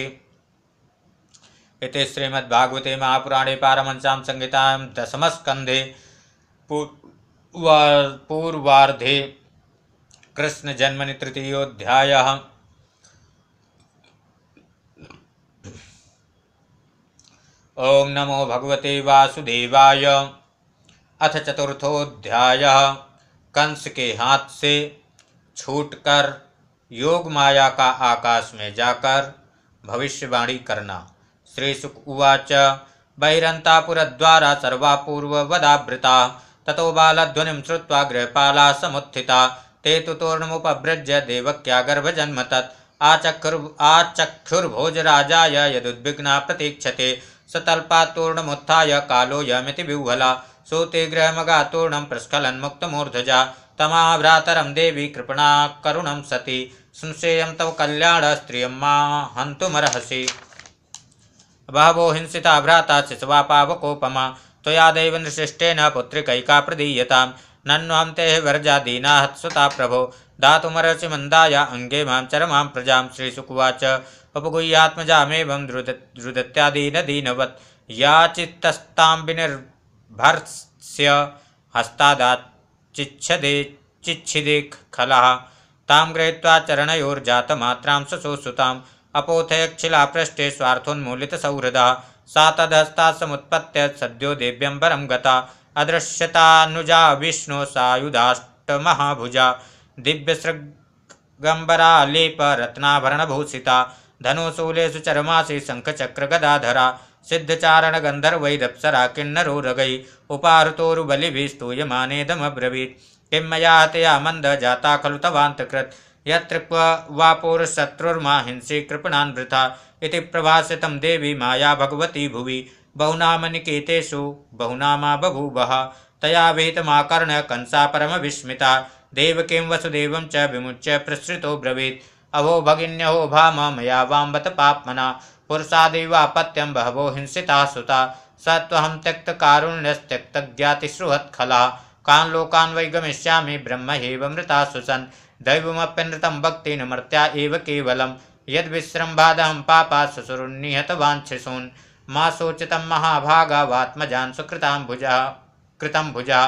इति श्रीमद्भागवते महापुराणे पारमंसां संहितायां दशमस्कन्धे पूर्वार्धे जन्मनि तृतीयोऽध्यायः ओम नमो भगवते वासुदेवाय अथ चतुर्थोध्याय कंस के हाथ से छूटकर योग माया का आकाश में जाकर भविष्यवाणी करना श्रीसुक उवाच बहिरन्तापुरद्वारा सर्वा पूर्ववदाभृता ततो बालध्वनिं श्रुत्वा गृहपाला समुत्थिता ते तु तोर्णमुपभृज्य देवक्या गर्भजन्म तत् आचक्षुर् आचक्षुर्भोजराजाय यदुद्विघ्ना प्रतीक्षते सतल्पात्तूर्णमुत्थाय कालो यमिति विह्वला सूते गृहमगातूर्णं प्रस्खलन्मुक्तमूर्धजा तमाभ्रातरं देवी कृपणा करुणं सती संशयं तव कल्याण स्त्रियं मा हन्तुमर्हसि बहवो हिंसिता भ्राता शिशुवा पावकोपमा त्वया तो दैव नृशिष्टेन पुत्रिकैका प्रदीयता नन्वाम ते दीना हत्सुता प्रभो धातुमरसी मंदाया अंगे मं चरमा प्रजा श्रीसुकुवाच उपगुह्यात्मजामेवं रुद रुदत्यादीनदीनवत् याचित्तस्तां विनिर्भर्स्य हस्तादाच्चिच्छदे चिच्छिदे खलः तां गृहीत्वा चरणयोर्जातमात्रां सुसुसुतां स्वार्थोन्मूलित सौहृद सा तदस्ता समुत्पत्त्य सद्यो देव्यं वरं गता अदृश्यतानुजा विष्णो सायुधाष्टमहाभुजा दिव्यसृगम्बरालेपरत्नाभरणभूषिता धनुशूलेषु चरमासी शङ्खचक्रगदाधरा सिद्धचारणगन्धर्वैदप्सरा किन्नरो रगै उपाहृतोरुबलिभिः स्तूयमानेदमब्रवीत् किं मया हतया मन्द जाता खलु तवान्तकृत् यत्र क्व वापोरशत्रुर्माहिंसी वृथा इति प्रभासितं देवी माया भगवती भुवि निकेतेषु बहुनामा बभूव तया वेतमाकर्ण कंसा परमविस्मिता देवकीं वसुदेव च विमुच्य प्रसृतो ब्रवीत अहो भगिन्यहो भाम मया वाम्बत पाप्मना पुरुषादेवापत्यं बहवो हिंसिता सुता सहम त्वहं त्यक्तकारुण्यस्त्यक्तज्ञातिसृहत्खला कान् लोकान् वै गमिष्यामि ब्रह्म हेव मृता सुसन् दैवमप्यनृतं भक्तेन मर्त्या एव केवलं यद्विश्रम्भादहं पापा ससुरुन्निहतवाञ्छिसून् माँ शोचित महाभागा सुकृतां भुजा कृतं भुजा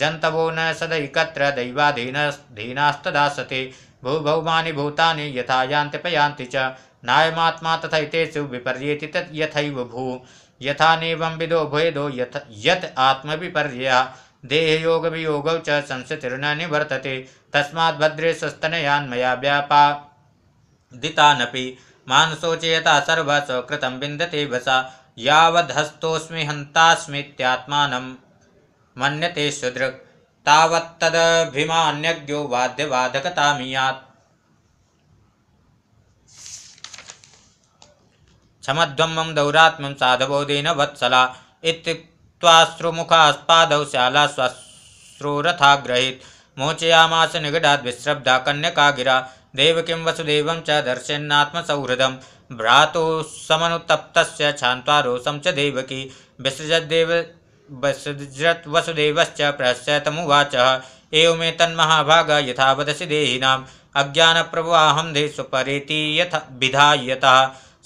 जन्तवो न सदैकत्र दैवाधीन धीनास्तदा सति भूभौमानि भूतानि यथा यान्ति पयान्ति च नायमात्मा तथैतेषु विपर्येति तत् यथैव भू यथा नैवं विदो भेदो यथ यत् आत्मविपर्यया देहयोगवियोगौ च संस्थितिर्न निवर्तते तस्मा तस्माद्भद्रे स्वस्तनयान्मया व्यापादितानपि मां शोचयता सर्वस्वकृतं विंदते भसा यावदहस्तोऽस्मि हन्तास्मीत्यात्मानं मनते सुदृक् तावत्तदभिमान्यज्ञो वाद्यवाधकतामियात् क्षमध्वं मम दौरात्म साधबोधेन वत्सला इत्युक्त्वाश्रुमुखास्पादौ श्यालाश्वाश्रुरथा गृहीत् मोचयामास निगडाद्विश्रब्धा कन्यका गिरा देव किं वसुदेव च दर्शयन्नात्मसौहृदं भ्रातुः समनुतप्तस्य छान्त्वा रोषं च देवकी विसृजद्देव विसृजत् वसुदेवश्च प्रहस्यतमुवाचः एवमेतन्महाभाग यथा वदसि देहिनाम् अज्ञानप्रवाहं देषु परेति यथ विधायतः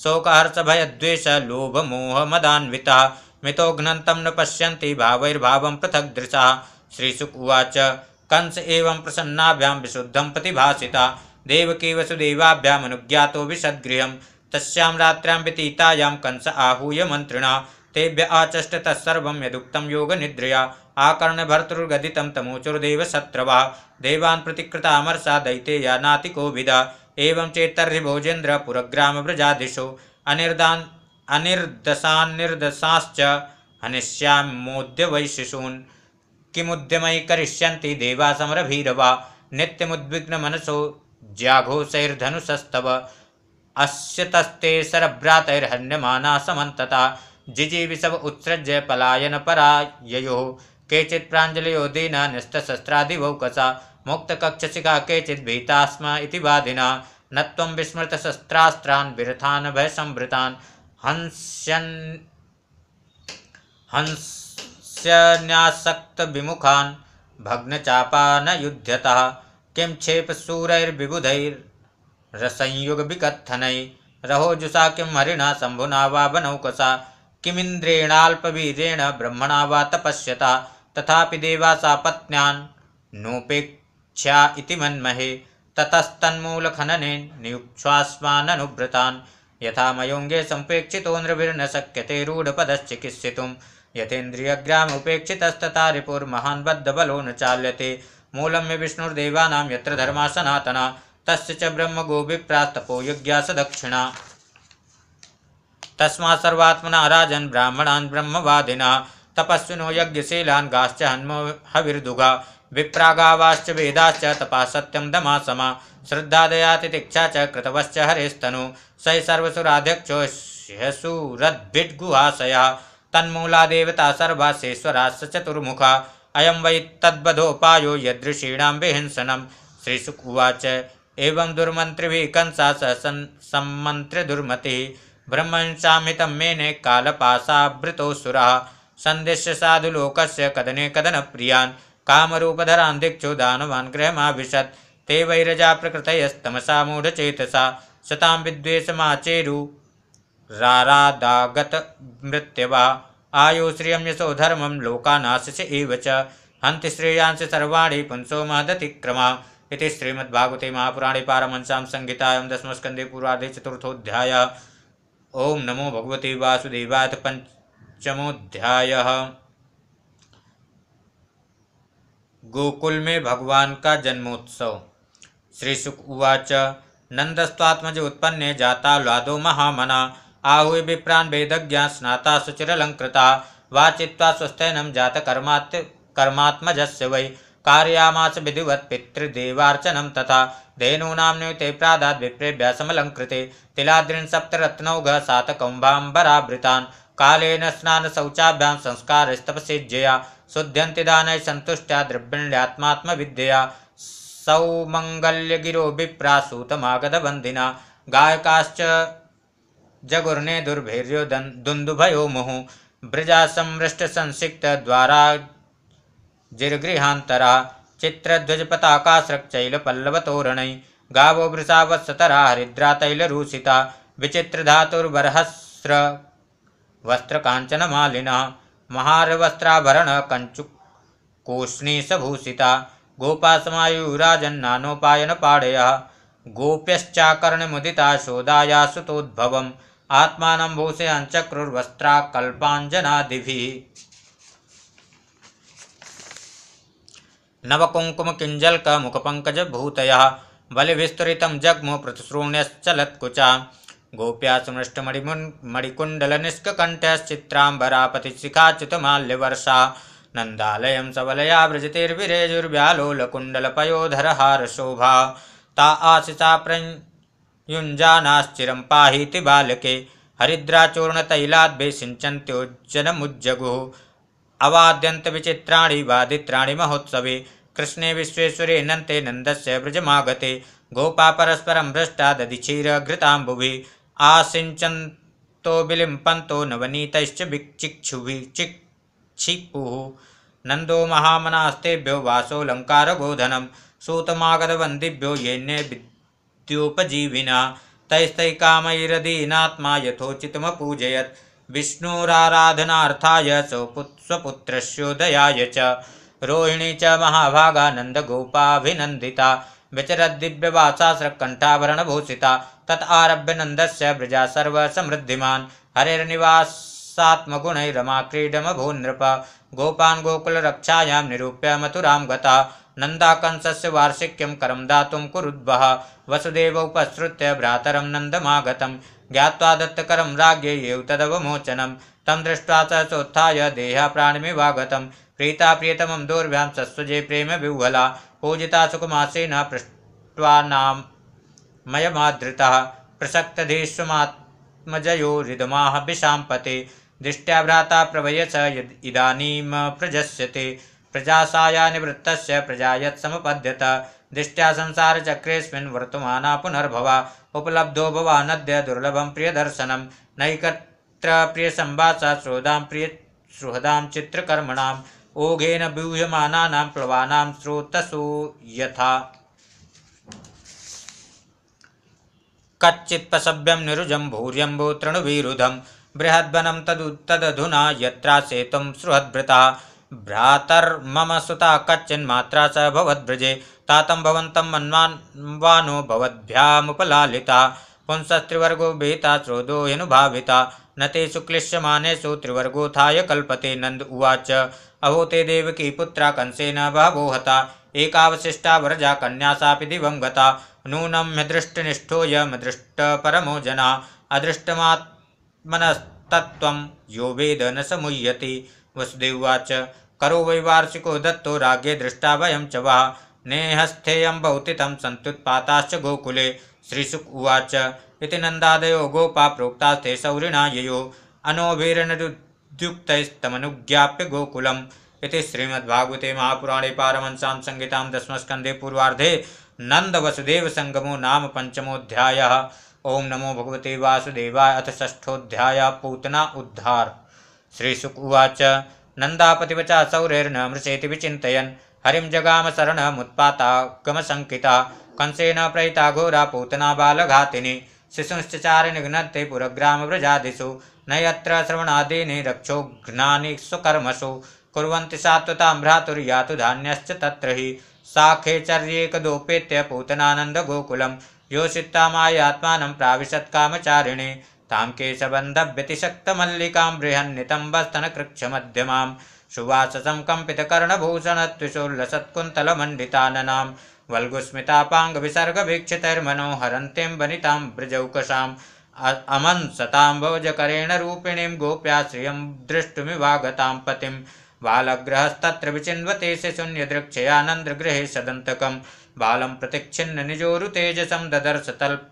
शोकहर्षभयद्वेषलोभमोहमदान्वितः न पश्यन्ति भावैर्भावं दृशा श्रीशुक उवाच कंस एवं प्रसन्नाभ्याम विशुद्धम प्रतिभासिता देवकी वसुदेवाभ्याम अनुज्ञातो विशदगृहम तस्यां रात्र्यां व्यतीतायां कंस आहूय मन्त्रिणा तेभ्य आचष्ट तत्सर्वं यदुक्तं योगनिद्रया आकर्णभर्तुर्गदितं तमूचुर्देव शत्रवः देवान् प्रतिकृतामर्षा दयिते यानातिकोभिदा एवं चेत्तर्हि भोजेन्द्र पुरग्रामव्रजादिशो अनिर्दान् अनिर्दशान्निर्दशाश्च हनिष्यामोद्य वैशिशून किमुद्यमय करिष्यन्ति देवा समरभीरवा नित्यमुद्विग्नमनसो ज्याघोषैर्धनुषस्तव अस्य तस्ते सरभ्रातैर्हन्यमाना समन्तता जिजीविषव उत्सृज्य पलायनपराययो केचित् प्राञ्जलयो दीना निस्तशस्त्रादिवौकसा मुक्तकक्षशिखा केचित् भीतास्म इति वादिना न त्वं विस्मृतशस्त्रास्त्रान् विरथान् भयसम्भृतान् हंस्यन् हंस भग्न चापा न न्यासक्तविमुखान् भग्नचापान युध्यतः किं क्षेपशूरैर्विबुधैर्रसंयुगविकत्थनै रहोजुषा किम हरिण शंभुना वा वनौकसा किमींद्रेणावीरेण ब्रह्मणा वा तपस्यता तथा देवासा पत्न्यान् नोपेक्षा इति मन्महे ततस्तन्मूलखनने नियुक्ष्वास्माननुव्रतान् यथा मयोंगे सम्पेक्षितो नृभिर्न शक्यते रूढपदश्चिकित्सितुम् यथेन्द्रियग्राम उपेक्षितस्तथा रिपुर्महान् बद्धबलो न चाल्यते मूलं मे यत्र धर्मा सनातना तस् च ब्रह्मगोभिप्रास्तपो यज्ञा स दक्षिणा तस्मा सर्वात्मना राजन ब्राह्मणान् ब्रह्मवादिनः तपस्विनो यज्ञशीलान् गाश्च हन्म हविर्दुगा विप्रागावाश्च वेदाश्च तपा सत्यं दमासमा श्रद्धादयातितिक्षा च कृतवश्च हरेस्तनु सै सर्वसुराध्यक्षो तन्मूला देवता सर्वासेश्वरा स चतुर्मुख वै तद्वधोपायो विहिंसनम श्रीसुक उवाच एवं दुर्मंत्रि कंसा स सम्मन्त्र्यदुर्मतिः ब्रह्मंसामितं मेने कालपाशावृतोऽसुरः सन्दिश्य साधुलोकस्य कदने कदनप्रियान् दीक्षु दिक्षु दानवान् गृहमाविशत् ते वैरजा प्रकृत यमसा मूढचेतसा सता विद्वेषमाचेरु आयु आयुश्रियं यशोधर्मं लोकानाश एव च हंति श्रेयांश सर्वाणी पुंसो महदतिक्रमा इति श्रीमद्भागवते महापुराणे पारमंसां संहितायां दशमस्कन्दे पूर्वाधे चतुर्थोध्याय ॐ नमो भगवते वासुदेवाय पंचमोध्याय गोकुल में भगवान का जन्मोत्सव श्री सुख उवाच नंदस्वात्मज उत्पन्ने जाता लादो महामना आहुए विप्रान् वेदज्ञा स्नाता सुचिरलङ्कृता वाचित्वा स्वस्थैनं जातकर्मात् कर्मात्मजस्य वै कार्यामास विधिवत् पितृदेवार्चनं तथा धेनूना नियुते प्रादाद् विप्रेभ्य समलंकृते तिलाद्रिन् सप्तरत्नौघ संस्कार कालेन स्नानशौचाभ्यां संस्कारस्तपसिज्यया शुद्ध्यन्ति दानैः सन्तुष्ट्या द्रविण्यात्मात्मविद्यया सौमङ्गल्यगिरो विप्रासूतमागतबन्धिना गायकाश्च जगुर्ने दुर्भीर्यो दुंदुभयो मुहु ब्रजा संवृष्टसंसिक्तद्वारा पल्लव चित्रध्वजपताकाश्रक्चैलपल्लवतोरणै गावो वृषावत्सतरा हरिद्रातैलरूषिता नानोपायन वस्त्रकाञ्चनमालिनः महारवस्त्राभरणकञ्चुकोष्णीसभूषिता मुदिता शोधाया शोदाया तो आत्मा भूषे अंचक्रुर्वस्त्र कल्पांजनादि नवकुंकुम किंजल का मुखपंकज भूतय बलिविस्तृत जग्मु प्रतिश्रूण्यश्चलत्कुचा गोप्या निष्कंठश्चिरांबरापति शिखाच्युत मल्यवर्षा नन्दालयं सबलया व्रजतिर्विरेजुर्व्यालोलकुण्डलपयोधरहारशोभा ता आशिषा प्र युञ्जानाश्चिरं पाहीति बालके हरिद्राचूर्ण हरिद्राचूर्णतैलाद्भि सिञ्चन्त्योज्जनमुज्जगुः अवाद्यन्तविचित्राणि वादित्राणि महोत्सवे कृष्णे विश्वेश्वरे नन्ते नन्दस्य व्रजमागते गोपा परस्परं भ्रष्टा दधिक्षीरघृताम्बुभि आसिञ्चन्तो विलिम्पन्तो नवनीतैश्च विचिक्षुभि चिक्षिपुः नन्दो महामनास्तेभ्यो वासोऽलङ्कारगोधनं सूतमागतवन्दिभ्यो येन्ये मृत्युपजीविना तैस्तैकामैरदीनात्मा यथोचितमपूजयत् विष्णोराराधनार्थाय स्वपुत्रस्योदयाय च रोहिणी च महाभागा नन्दगोपाभिनन्दिता विचरद्दिव्यवासास्रकण्ठाभरणभूषिता तत आरभ्य नन्दस्य ब्रजा सर्वसमृद्धिमान् हरेर्निवासात्मगुणैरमाक्रीडमभूनृप गोपान् गोकुलरक्षायां निरूप्य मथुरां गता नन्दाकंसस्य वार्षिक्यम करम दातुं कुरुद्व वसुदेव उपसृत्य भ्रातर नंदमागत ज्ञावा दत्तकरं राज्ञे एव तदवमोचनं तं दृष्ट्वा स चोत्थाय देहाप्राणमिवागतं प्रीता प्रियतम दूर्भ्यां सस्वजे प्रेमविह्वला पूजिता सुकुमासेन न नाम मयमादृतः प्रसक्तधीष्वमात्मजयो हृदमाः विशाम्पते दृष्ट्या भ्राता प्रवयस इदानीम प्रजस्यते निवृत्त प्रजा प्रजायत समुपद्यत संसार चक्रेस्मिन वर्तमान पुनर्भवा उपलब्धो भवानद्य दुर्लभं प्रियदर्शनं नैकत्र प्रियसम्भासा प्रिय सुहृदा चित्रकर्मणाम् ओघेन व्यूह्यमानानां प्लवाना स्रोतसो यथा कच्चित्पसभ्यं निरुजं भूर्यम्बो तृणुविरुधं बृहद्वनम तदु तदधुना सेतुम सुहद्भृता भ्रातर मम सुता कच्चिन्मात्रा च भवद्ब्रजे तातं भवन्तं मन्वान्वानो भवद्भ्यामुपलालिता पुंसस्त्रिवर्गो विहिता श्रोदो ह्यनुभाविता न ते शुक्लिश्यमानेषु त्रिवर्गोत्थाय कल्पते नन्द उवाच अहो ते देवकी पुत्रा कंसेन बहवो हता एकावशिष्टा वरजा कन्या सापि दिवं गता नूनं ह्यदृष्टनिष्ठो यमदृष्टपरमो जना अदृष्टमात्मनस्तत्त्वं यो वेद न समुह्यति वसुदेववाच करो वैवार्षिको दत्तो राज्ञे दृष्टा वयम च वः नेहस्थेयं तम सन्त्युत्पाताश्च गोकुले श्रीसुक उवाच इति नन्दादयो गोपा प्रोक्तास्ते शौरिणा ययो अनोभिरणुद्युक्तैस्तमनुज्ञाप्य गोकुलम् इति श्रीमद्भागवते महापुराणे पारमंसां संहितां दशमस्कन्धे पूर्वार्धे संगमो नाम पंचमोध्याय ओम नमो भगवते वासुदेवाय अथ ष्ठोध्याय पूतना उद्धार श्रीसुक उवाच नन्दापतिवचा सौरेर्न मृषेति विचिन्तयन् हरिं जगाम शरणमुत्पाता गमशङ्किता कंसेन प्रयिता घोरा पूतना बालघातिनी शिशुश्चारिनिघ्नते पुरग्रामव्रजादिषु न यत्र श्रवणादीनि रक्षोघ्नानि सुकर्मसु कुर्वन्ति सात्वतां भ्रातुर्यातु धान्यश्च तत्र हि साखेचर्येकदोपेत्य पूतनानन्दगोकुलं योषित्तामायात्मानं प्राविशत्कामचारिणे तां केशबन्धव्यतिशक्तमल्लिकां बृहन्नितम्बस्तनकृक्षमध्यमां सुवाससं विसर्ग वल्गुस्मितापाङ्गविसर्गवीक्षितैर्मनोहरन्तीं वनिता ब्रजौकसाम् अमन भोजकरेण रूपिणी गोप्या श्रिय दृष्टुमिवागता पति बालग्रहस्तत्र विचिन्वते गृह सदन्तकं बालं प्रतिच्छिन्न निजोरुतेजसं ददर्श तल्प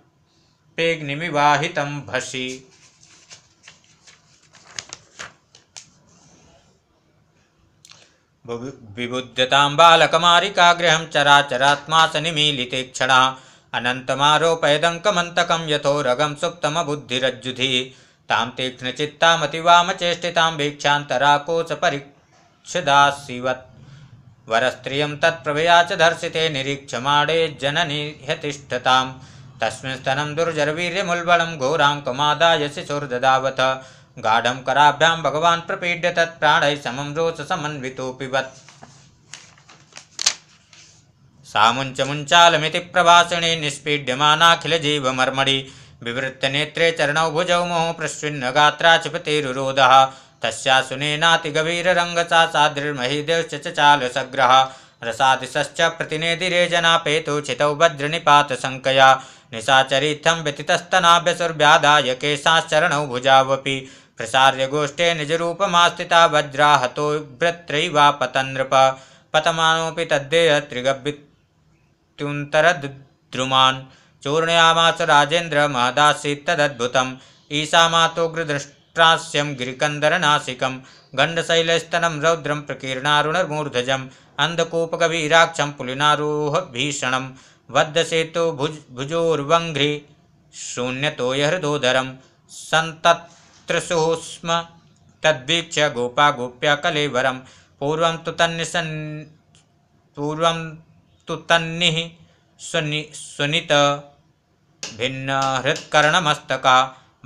पेग्निवाहित भसी विबुध्यतां बालकमारिकाग्रहं चराचरात्मा स निमीलिते क्षण क्षणा अनन्तमारोपयदङ्कमन्तकं यथोरगं सुप्तमबुद्धिरज्जुधि तां तीक्ष्णचित्तामतिवामचेष्टितां वीक्षान्तराकोचपरीक्षदासिवत् वरस्त्रियं तत्प्रभया च धर्षिते निरीक्षमाणे जननि ह्यतिष्ठताम् तस्तनम स्तनं दुर्जरवीर्यमुल्बलं घोरां कमादाय गाढ़ गाढं कराभ्यां भगवान् प्रपीड्य तत्ण रोच तत्प्राणैः समं रोचसमन्वितो पिबत् सामुञ्चमुञ्चालमिति प्रभासिणी विवृत्त नेत्रे चरण भुजौ मुहुः प्रस्विन्न गात्रा क्षिपतिरुरोधः तस्यासुनेनातिगभीररङ्गसा साद्रिर्महीदेवश्च चालसग्रः रसादिशश्च प्रतिनेदिरे जनापेतु चितौ शंकया निशाचरीथम व्यतितस्तनाभ्यसुर्व्याधाय केशाश्चरण भुजावपि प्रसार्यगोष्ठे निजरूपमास्थिता वज्रा भ्रत्रैवा पतन्नृप पतमानोऽपि तद्देह त्रिगभ्युन्तरद्रुमान् चूर्णयामास राजेन्द्र महदासीत्तदद्भुतम् ईशामातोग्रदृष्टास्यं गिरिकन्दरनासिकं गण्डशैलस्तनं रौद्रं प्रकीर्णारुणर्मूर्धजम् अन्धकूपकवीराक्षं पुलिनारूह भीषणं वद्यसेतु भुज भुजोर्वङ्घ्रि शून्यतो यहृदोधरं सन्तत्त्रिसुष्म गोपा गोपागोप्य कलेवर पूर्व तो तन्निसन् तो तु सुनित भिन्न हृत्कर्णमस्तका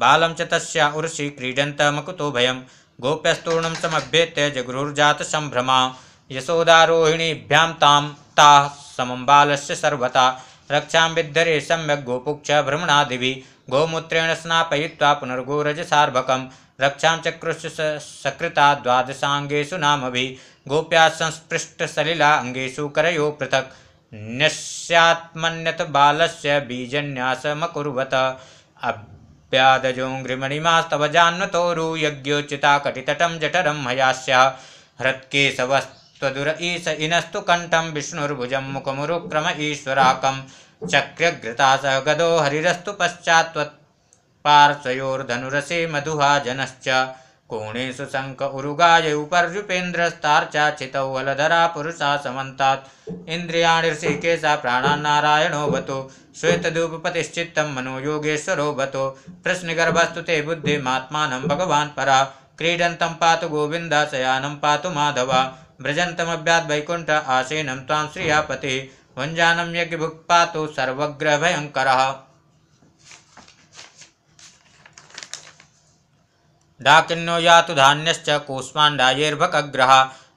बालम च तस्या उर्षि क्रीडन्तमकुतो भयं गोप्यस्तूर्णं समभ्येत्य जगृहुर्जातसम्भ्रमा यशोदारोहिणीभ्यां तां ताः समम्बाल सर्वता रक्षा विद्धरे सम्यक् गोपुक्ष भ्रमणादिभिः गोमूत्रेण स्नापयित्वा पुनर्गोरजसार्भकं रक्षां चक्रुषु सकृता नाम भी गोप्या संस्पृष्ट संस्पृष्टसलिला अङ्गेषु करयो पृथक् न्यस्यात्मन्यत बालस्य बीजन्यासमकुर्वत अभ्यादजोऽङ्घ्रिमणिमास्तव जान्वतोरुयज्ञोचिता कटितटम जठरम हयास्यः हृत्केशवस् स्वदुर ईश इनस्तु कंठम विष्णुर्भुज मुखमुरुक्रम ईश्वराकम घृता सह गदो हरिस्तु पश्चात्पार्श्वयोर्धनुरसे मधुहा जनश्च कोणेषु शङ्क उरुगाय उपर्युपेन्द्रस्तार्चा चितौ हलधरा पुरुषा समन्तात् इन्द्रियाणि ऋषिकेशा प्राणान्नारायणो भतो मनो मनोयोगेश्वरो भतो प्रश्नगर्भस्तु ते बुद्धिमात्मा भगवान्परा परा पात गोविंद शयानम पात माधवा व्रजन्तमभ्यात् वैकुण्ठ आसीनं तां श्रिया पतिः भुञ्जानं यज्ञभुक् पातु सर्वग्रभयङ्करः डाकिन्नो यातु धान्यश्च कूष्माण्डायैर्भकग्रः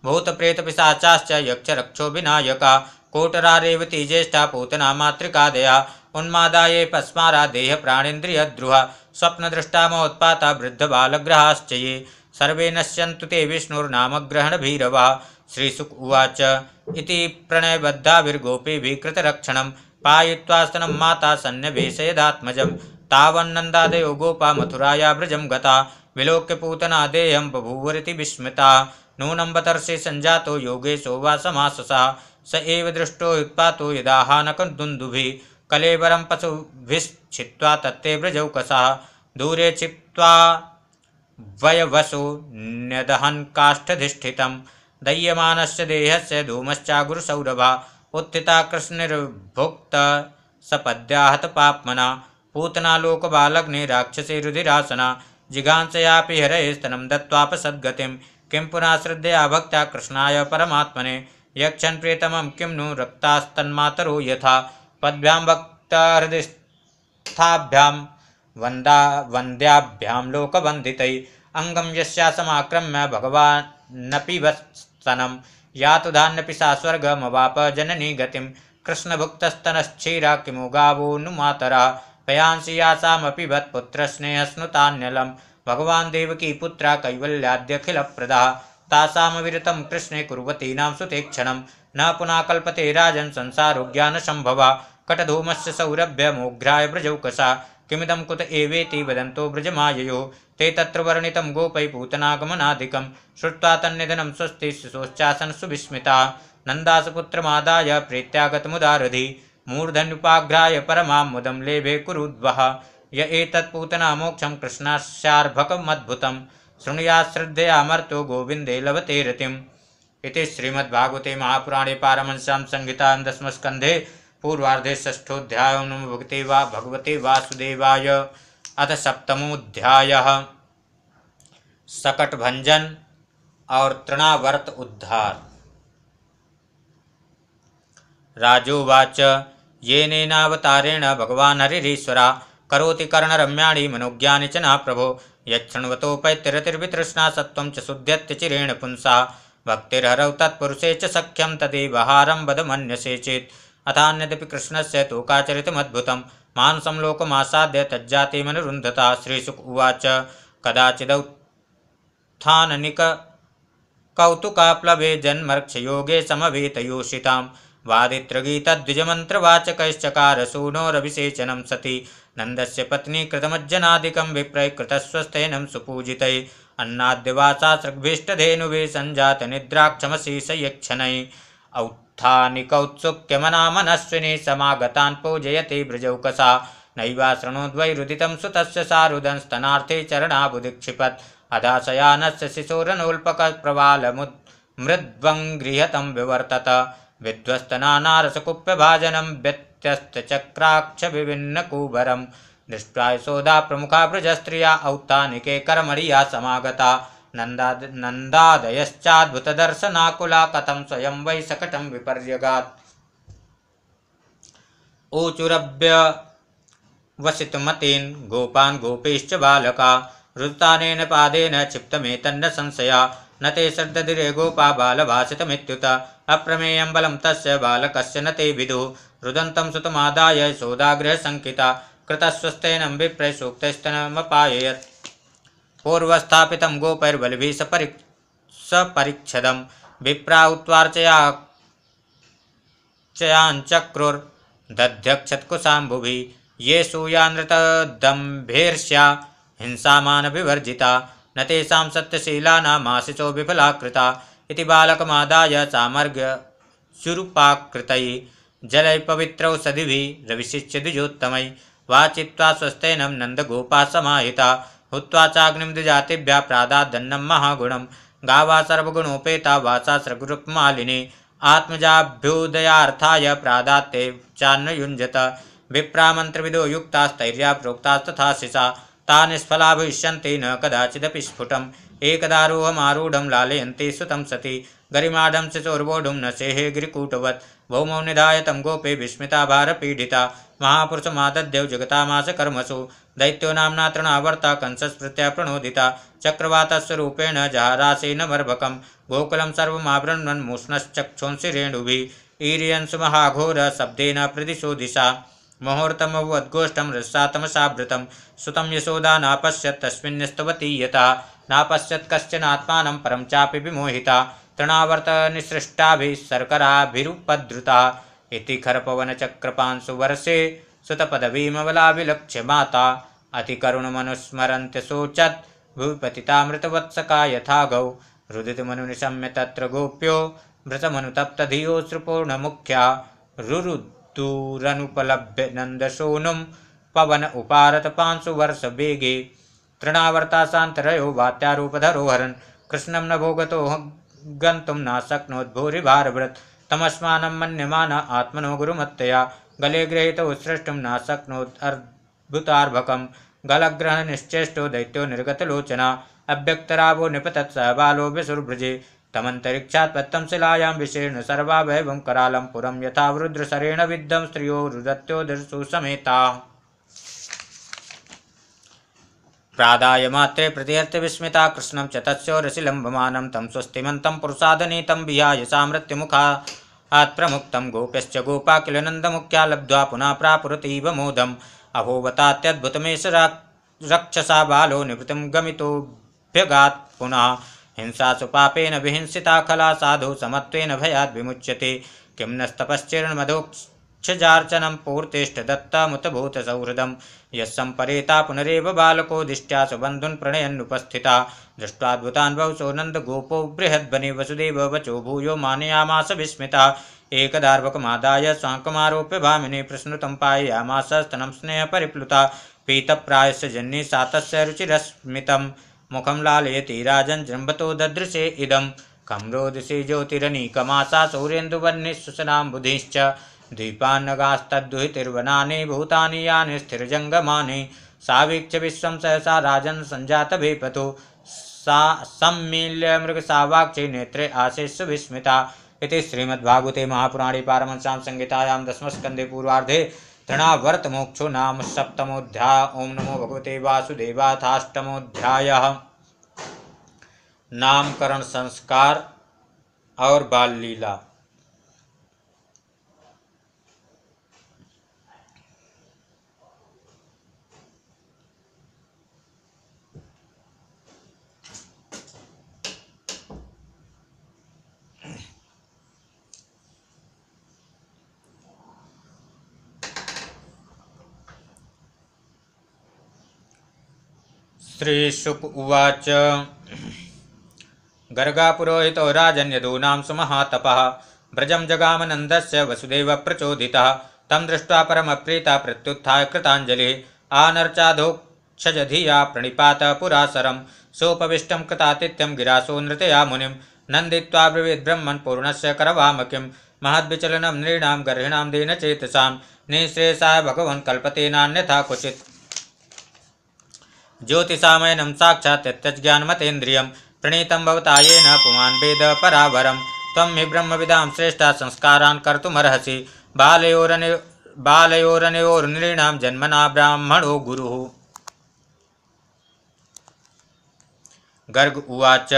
विनायका कोटरा कोटरारेवती ज्येष्ठा पूतना मातृकादया उन्मादाये पस्मारा स्वप्न दृष्टा वृद्धबालग्रहाश्च ये सर्वे नश्यंत ते विष्णुर्नामग्रहणभीरवः श्रीसुक उवाच इति प्रणयबद्धाभिर्गोपीभिः कृतरक्षण पायित्वा स्तनं माता सन्न्यवेशयदात्मजं तावन्नन्दादयो गोपा मथुराया भृजं गता विलोक्य पूतनादेयं बभूवरी विस्मृता नूनम बतर्षि संजा योगेशो वा समाससा स एव दृष्टो युत्पा यदा कलेवरम पशु पशुभिश्छित्त्वा तत्ते भृजौकसः दूरे क्षिप्त्वा वयवसो न्यदहन् काष्ठधिष्ठितं से देहस्य धूमश्चागुरुसौरभा उत्थिता कृष्णनिर्भुक्त सपद्याहतपाप्मना पूतनालोकबालग्नि राक्षसी रुधिरासना जिघांसयापि हरे दत्वाप सद्गति किं श्रद्धया भक्ता कृष्णा परमात्मने यक्षन प्रियतम किं नु रक्तास्तन्मातरो यथा पद्भ्यां भक्ताहृदिस्थाभ्यां वंदा वन्द्याभ्यां अंगम अङ्गं यस्यासमाक्रम्य या तो यातुधान्यपि सा स्वर्गमवाप जननी गतिं कृष्णभुक्तस्तनश्चिरा किमु गावोऽनुमातरा पयांसि यासामपि वत्पुत्रस्नेहस्नुतान्यलं भगवान् देवकी पुत्रा तासाम तासामविरतं कृष्णे सुते क्षण न पुना कल्पते राजन संसारो कटधूमश सौरभ्य मोघ्राय ब्रजौकसा किमद कुत वदंत वदन्तो मयो ते त्र वर्णित गोपै पूतनागमनादिकं श्रुवा तन्निधनं स्वस्ति सुस्मता सुविस्मिता नन्दासपुत्रमादाय मुदारधि मूर्धन्युपाघ्राय परमा मुदम लेभे कुरुद्वः य एतत्पूतना शृणुया श्रद्धया शृणुयाश्रद्धयामर्तो गोविंदे लभते रतिम् इति श्रीमद्भागवते महापुराणे पारमंस्यां संहिता दसमस्कंधे पूर्वाधे ष्ठोध्याय नम भगते वा भगवते वासुदेवाय अथ सप्तमोध्याय सकट भंजन और तृणावर्त उद्धार राजोवाच येनेनावतारेण भगवान् हरिश्वरा करोति कर्णरम्याणि मनोज्ञा च न प्रभो यच्छृण्वतोपैतिरतिर्वितृष्णा सत्व च पुंसा भक्तिर्हरौ तत्पुरुषे च सख्यं तदेवहारं वद मन्यसे चेत् कृष्ण अथान्यदपि कृष्णस्य तोकाचरितमद्भुतं मानसं लोकमासाद्य तज्जातिमनुरुन्धता श्रीसुक उवाच कदाचिदौत्थाननिककौतुकाप्लवे जन्मर्क्षयोगे सूनो वादित्रगीतद्विजमन्त्रवाचकैश्चकार सती नंद से पत्नी कृतमज्जनादिकं विप्रय कृतस्वस्थैनं सुपूजितै अन्नाद्यवासा सृग्भीष्टधेनुभिः सञ्जातनिद्राक्षमशीषयक्षणै औ उत्थानिकौत्सुक्यमनामनश्विनी समागतान् पूजयति भृजौकसा नैवा शृणोद्वैरुदितं सुतस्य सारुदंस्तनार्थे चरणाबुधिक्षिपत् अधाशयानस्य प्रवाल गृहतं विवर्तत विध्वस्तनानारसकुप्यभाजनं व्यत्यस्तचक्राक्षविभिन्नकूबरं दृष्ट्वा यशोदा प्रमुखा भृजस्त्रिया औत्तानिके कर्मणीया समागता नन्दाद कथम स्वयं वै सकटम विपर्यगा ऊचुरभ्य वसितुमतीन् गोपान् गोपीश्च बालका रुदतानेन पादेन क्षिप्तमेतन्न संशया न ते श्रद्धधिरे गोपा बालभासितमित्युत अप्रमेयं बलं तस्य बालकस्य न ते विदुः रुदन्तं सुतमादाय सोदाग्रहसङ्किता कृतस्वस्तेनं विप्रय सूक्तस्तनमपाययत् पूर्वस्थापित गोपैर्बल सपरीक्षद सपरिच्छदं विप्रा उत्वार्चया चयाञ्चक्रुर्दध्यक्षत्कुशां भुवि ये सूयानृतदम्भेर्ष्या हिंसामानभिवर्जिता न तेषां सत्यशीलानामाशिषो विफला कृता इति बालकमादाय चामर्घ्यशुरुपाकृतै जलै पवित्रौषधिभिः रविशिष्य द्विजोत्तमै वाचि स्वस्थन नंदगोपा सहिता हुआ चाग्निम दिजातेभ्या दंडम महागुणम गावा सर्वगुणोपेता वाचा सृगृपमालिनी आत्मजाभ्युदयार्थाय प्रादात्ते चान्वयुञ्जत मंत्रविदो युक्तास्तैर्या प्रोक्तास्तथा शिशा ता निष्फला भविष्य न कदाचिदपि स्फुटम् एकदारूहमारूढं लालयन्ति सुतं सति गरिमाढं शिशोर्वोढुं न सेहे गिरीकूटवत भौमौ निधा तम गोपे विस्मिता भारपीडिता महापुरुषमादद्यौ जगतामास कर्मसु दैत्यो नाम्ना तृणावर्ता कंसस्मृत्या प्रणोदिता चक्रवातस्वरूपेण जहारासेनमर्भकं गोकुलं सर्वमाभृण्वन् ईरियंस महाघोर शब्देन प्रदिशो दिशा मुहूर्तमवद्गोष्ठं रस्सातमसाभृतं सुत यशोदा नापश्यत् तस्मिन्निस्तवती यता नापश्यत् कश्चनात्मानं परम चापि विमोहिता तृणावर्तनिसृष्टाभिः खरपवन इति वर्षे सुतपदवीमवलाभिलक्ष्य माता अतिकुण अतिकरुणमनुस्मरन्त्य शोचत् भूपतितामृतवत्सका यथा गौ रुदितमनुनिशम्य तत्र गोप्यो भृतमनुतप्तधियो सृपूर्णमुख्या रुरुदूरनुपलभ्य नन्दशोनुं पवन उपारत पांशुवर्षवेगे तृणावर्तासान्तरयो वात्यारूपधरोहरन् कृष्णं न भोगतो गन्तुं न शक्नोद्भूरिभारभृत् तमस्मानं मन्यमान आत्मनो गुरुमत्तया गले गृहित उत्सृष्टुम न शक्नोत् अर्भुतार्भकम गलग्रह निश्चेष्टो दैत्यो निर्गतलोचना अव्यक्तरावो निपतत् सहबालो विसुरभृजे तमन्तरिक्षात्पत्तं शिलायां विशेण सर्वाभव कराल पुरम यथा रुद्रसरेण विद्धम स्त्रियो दृशु समेता प्रादाय मात्रे प्रतिहर्त विस्मिता कृष्णं च तस्योरसि लम्बमानं तं स्वस्तिमन्तं पुरुषादनीतं विहाय सा मुखा मुक्त गोप्यश्च गोपा किल मुख्या लब्ध्वा पुनः प्रापुरतीव मोदम अभोवतात्यद्भुतमेष रक्षसा बालो निवृत गमितभ्यगा पुनः हिंसा सुपापेन विहिंसिता खला साधु समत्वेन भयाद् विमुच्यते किं मुतभूत पूर्तिष्ठदत्तमुतभूतसौहृदम् यसंपरेता पुनरव बालको दिष्ट्या सुबन्धुन् प्रणयन्नुपस्थिता दृष्ट्वाद्भुतान् नंद नन्दगोपो बृहद्वनि वसुदेव वचो भूयो मानयामास विस्मिता एकदार्भकमादाय स्वाङ्कमारोप्य भामिनी प्रश्नुतं पाययामास स्तनं स्नेहपरिप्लुता पीतप्रायस्य जन्नी सा तस्य रुचिरस्मितं मुखं लालयति राजन् जृम्भतो ददृशे इदं खं रोदिषि ज्योतिरनीकमासा सौरेन्दुवर्णिः सुसनाम्बुधिश्च द्वीपान्नगास्तद्दुहितिर्वनानि भूतानि यानि स्थिरजङ्गमानि सावीक्ष विश्वं सहसा राजन् सञ्जातभिपतु सा सम्मील्य मृगसावाक्षि नेत्रे आशिष्य विस्मिता इति श्रीमद्भागवते महापुराणे पारमंसां संहितायां दशमस्कन्दे पूर्वार्धे तृणावर्तमोक्षो नाम सप्तमोऽध्याय ॐ नमो भगवते वासुदेवाथाष्टमोऽध्यायः नामकरण संस्कार और बाल लीला श्रीशुक उवाच जगाम नंद से वसुदेव जगामनन्दस्य तम तं दृष्ट्वा प्रीता प्रत्युत्था कृतांजलि आनर्चाधोक्षजधिया प्रणिपात पुरासरम सोपविष्ट कृतातिथ्यम गिरासो नृतया ब्रवीद नन्दित्वा पूर्ण से करवाम किं महद्विचलनं नृणां गर्हिणां दीनचेतसां निःश्रेयसाय भगवन् कल्पते नान्यथा क्वचित् ज्योतिषामयनं साक्षात् यज्ञानमतेन्द्रियं प्रणीत भवता येन पुमान् वेद परावरं त्वं हि श्रेष्ठा संस्कारा कर्तुमर्हसि बालयोरनि बालयोरनयोर्नृणां जन्मना ब्राह्मणो गुरु गर्ग उवाच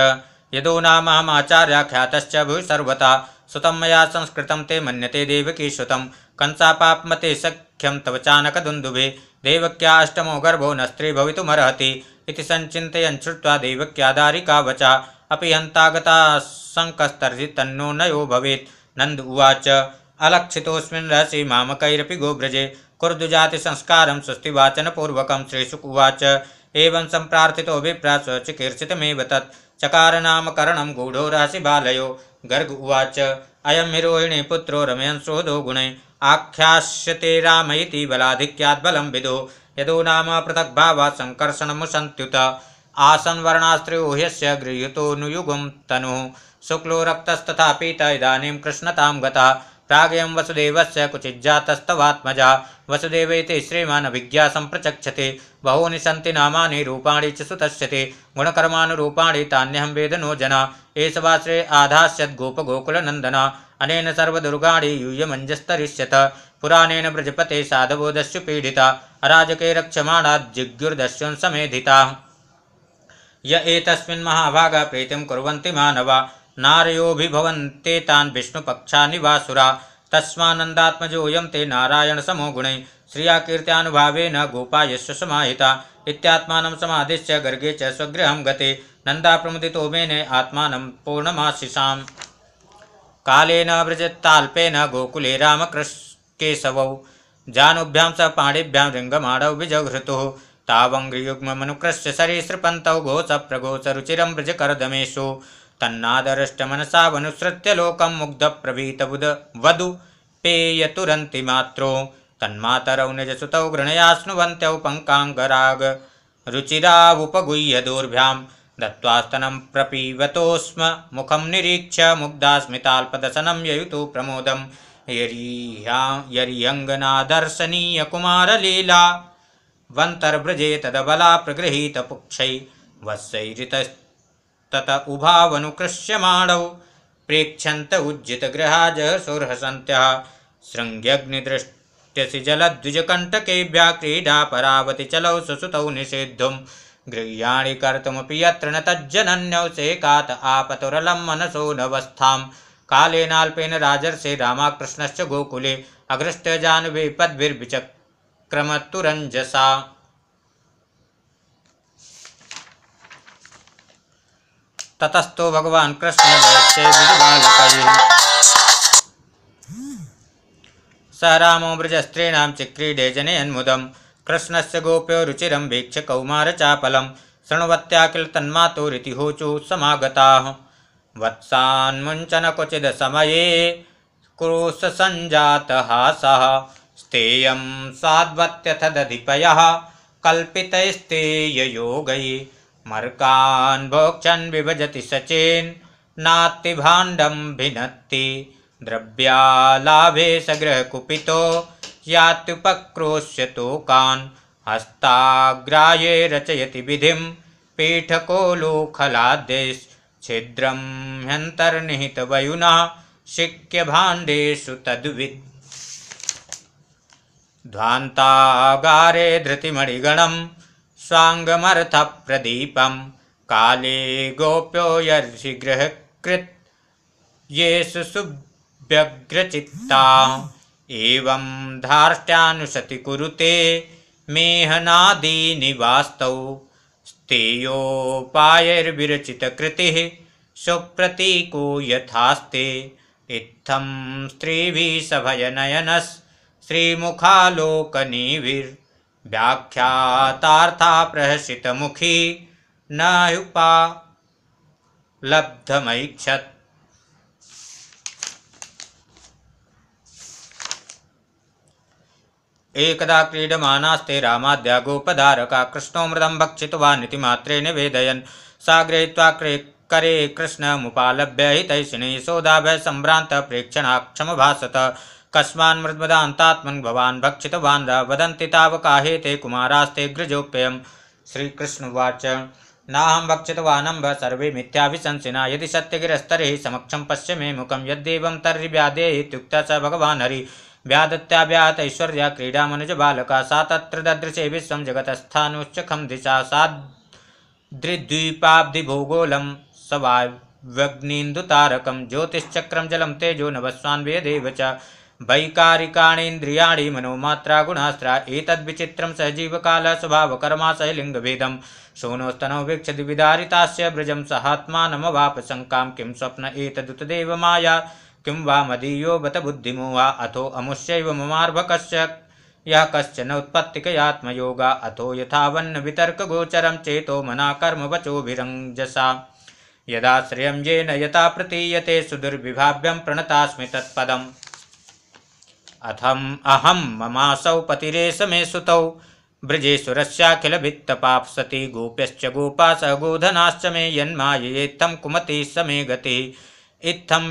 यदो नामहमाचार्याख्यातश्च ख्यात भूसर्वता सुत मया संस्कृत ते मन्यते देवकी श्रुतं कंसापापमते सख्यम तव चानकदुन्दुभे देवक्याष्टमो गर्भो नस्त्री भवितुमर्हति इति श्रुवा श्रुत्वा देवक्यादारिका वचा अभी हंतागता शङ्कस्तर्जि तन्नो नो भवेत् नंद उवाच अलक्षितोऽस्मिन् रहसि मामकैरपि गोभ्रजे कुर्दुजातिसंस्कारं पूर्वक श्रीसुक उवाच एवं सम्प्रार्थितो विप्रास तत् चकारनाम करण गूढो राशि बालयो गर्ग उवाच अयम हिरोहिणी पुत्रो सोदो गुणे आख्यास्यते राम इति बलाधिक्याद्बलं विदो यदो नाम पृथग्भावात् सङ्कर्षणमुसन्त्युत आसन्वर्णास्त्रो ह्यस्य गृह्यतोऽनुयुगं तनुः शुक्लो रक्तस्तथा पीत इदानीं कृष्णतां गता प्रागेयं वसुदेवस्य कुचिज्जातस्तवात्मजा वसुदेव इति श्रीमान् अभिज्ञा सम्प्रचक्षते बहूनि सन्ति नामानि रूपाणि च सुतस्यते गुणकर्मानुरूपाणि तान्यहं वेदनो जना एष वाश्रे आधास्यद्गोपगोकुलनन्दना अनेन सर्वदुर्गाणि यूयमञ्जस्तरिष्यत पुराणेन व्रजपते साधवो दस्यु पीडिता अराजके रक्षमाणाज्जिग्युर्दस्युन्समेधिता य एतस्मिन् महाभागः प्रीति कुर्वन्ति मानवा नारयोभिभवन्ते विष्णुपक्षा निवासुरा तस्मानन्दात्मजोऽयं ते नारायणसमो गुणे श्रियाकीर्त्यानुभावेन यश सहिता इत्यात्मानं समादिश्य गर्गे चगृहम स्वगृहं गते नन्दाप्रमुदितो मेने आत्मा पूर्णमाशिषा कालेन व्रजत्ताल्पेन गोकुले रामकृष्केशवौ जानुभ्यां स पाणिभ्यां रिङ्गमाणौ विजघृतुः तावङ्घ्रियुग्ममनुकृष्य सरीसृपन्तौ घोषप्रघोषरुचिरं व्रजकरदमेषु तन्नादरष्टमनसावनुसृत्य लोकं मुग्धप्रभीतबुध वधु पेयतुरन्तिमात्रो तन्मातरौ निजसुतौ गृणयास्नुवन्त्यौ पङ्काङ्गराग रुचिरावुपगुह्य दूर्भ्याम् दत्त्वा स्तनं प्रपीवतो स्म मुखं निरीक्ष्य मुग्धा ययुतु प्रमोदं यरीयां यरी वन्तर्भ्रजे तदबला प्रगृहीत पुक्षै वत्सैरितस्तत उभावनुकृष्यमाणौ प्रेक्षन्त उज्झितगृहाजः सुरहसन्त्यः शृङ्ग्यग्निदृष्ट्यसि जलद्विजकण्टकेभ्यः क्रीडा चलौ सुसुतौ निषेद्धुम् गृह्याणि कर्तुमपि यत्र न तज्जनन्यौ सेकात आपतुरलं मनसो नवस्थां कालेनाल्पेन राजर्षे रामाकृष्णश्च गोकुले अग्रस्तजाह्नवी पद्भिर्विचक्रमतुरञ्जसा ततस्तो भगवान कृष्ण स रामो ब्रजस्त्रीण चिक्रीडे जनयन्मुदम् कृष्णस्य गोप्यो रुचिरं वीक्ष्य कौमारचापलं शृण्वत्याकिल तन्मातोरिति होचो समागताः वत्सान्मुञ्चनक्वचिदसमये क्रोशसञ्जातः सः स्तेयं साद्वत्यथ दधिपयः कल्पितैस्तेययोगै मर्कान् भोक्षन् विभजति सचेन् नात्ति भिनत्ति द्रव्यालाभे सगृहकुपितो यात्युपक्रोश्य तोकान् हस्ताग्राए रचयति विधिं पीठकोलोखलाद्यैश्छिद्रं ह्यन्तर्निहितवयुना शिक्यभाण्डेषु तद्वित् ध्वान्तागारे धृतिमणिगणं स्वाङ्गमर्थप्रदीपं काले गोप्यो यर्षिगृहकृत् येषु सुव्यग्रचित्ता एवं धार्ष्ट्यानुशति कुरुते मेहनादीनिवास्तौ स्तेयोपायैर्विरचितकृतिः सुप्रतीको यथास्ते इत्थं स्त्रीभिः श्रीमुखालोकनीभिर्व्याख्यातार्था प्रहसितमुखी न लब्धमैक्षत् एकदा क्रीडमानास्ते रामाद्या गोपधारका कृष्णोमृतं भक्षित्वा नितिमात्रे निवेदयन् सा गृहीत्वा क्रे करे कृष्णमुपालभ्य हितैषिणी सोदाभय सम्भ्रान्तः प्रेक्षणाक्षमभासत कस्मान् मृद्मदान्तात्मन् भवान् भक्षितवान् वदन्ति तावकाहे ते कुमारास्ते श्रीकृष्ण श्रीकृष्णवाच नाहं भक्षितवानम्ब सर्वे मिथ्याभिशंसिना यदि सत्यगिरस्तर्हि समक्षं पश्य मे मुखं यद्देवं तर्हि इत्युक्त स भगवान् हरिः क्रीडा क्रीडामनुज बालका सा तत्र ददृशे विश्वं खम दिशा सादृद्वीपाब्धिभूगोलं सवाव्यग्नीन्दुतारकं ज्योतिश्चक्रम जलम तेजो नभस्वान्वेदेव च वैकारिकाणीन्द्रियाणि मनोमात्रा गुणास्त्रा एतद्विचित्रं सहजीवकालः स्वभावकर्मा सहलिङ्गभेदं सोनोस्तनौ वीक्षति विदारितास्य भ्रजं शंका किं स्वप्न एतदुतदेव माया किं वा मदीयो बत बुद्धिमो वा अथो अमुष्यैव ममार्भकस्य यः कश्चन उत्पत्तिकयात्मयोगा अथो यथावन्न गोचरम चेतो मना कर्म भीरंजसा यदा श्रियं येन यथा प्रतीयते सुदुर्विभाव्यम प्रणतास्मि तत्पदम अथम अहम ममासौ पतिरेश मे सुतौ सती गोप्यश्च गोपा स गोधनाश्च मे यन्मायेत्थं कुमती स मे गति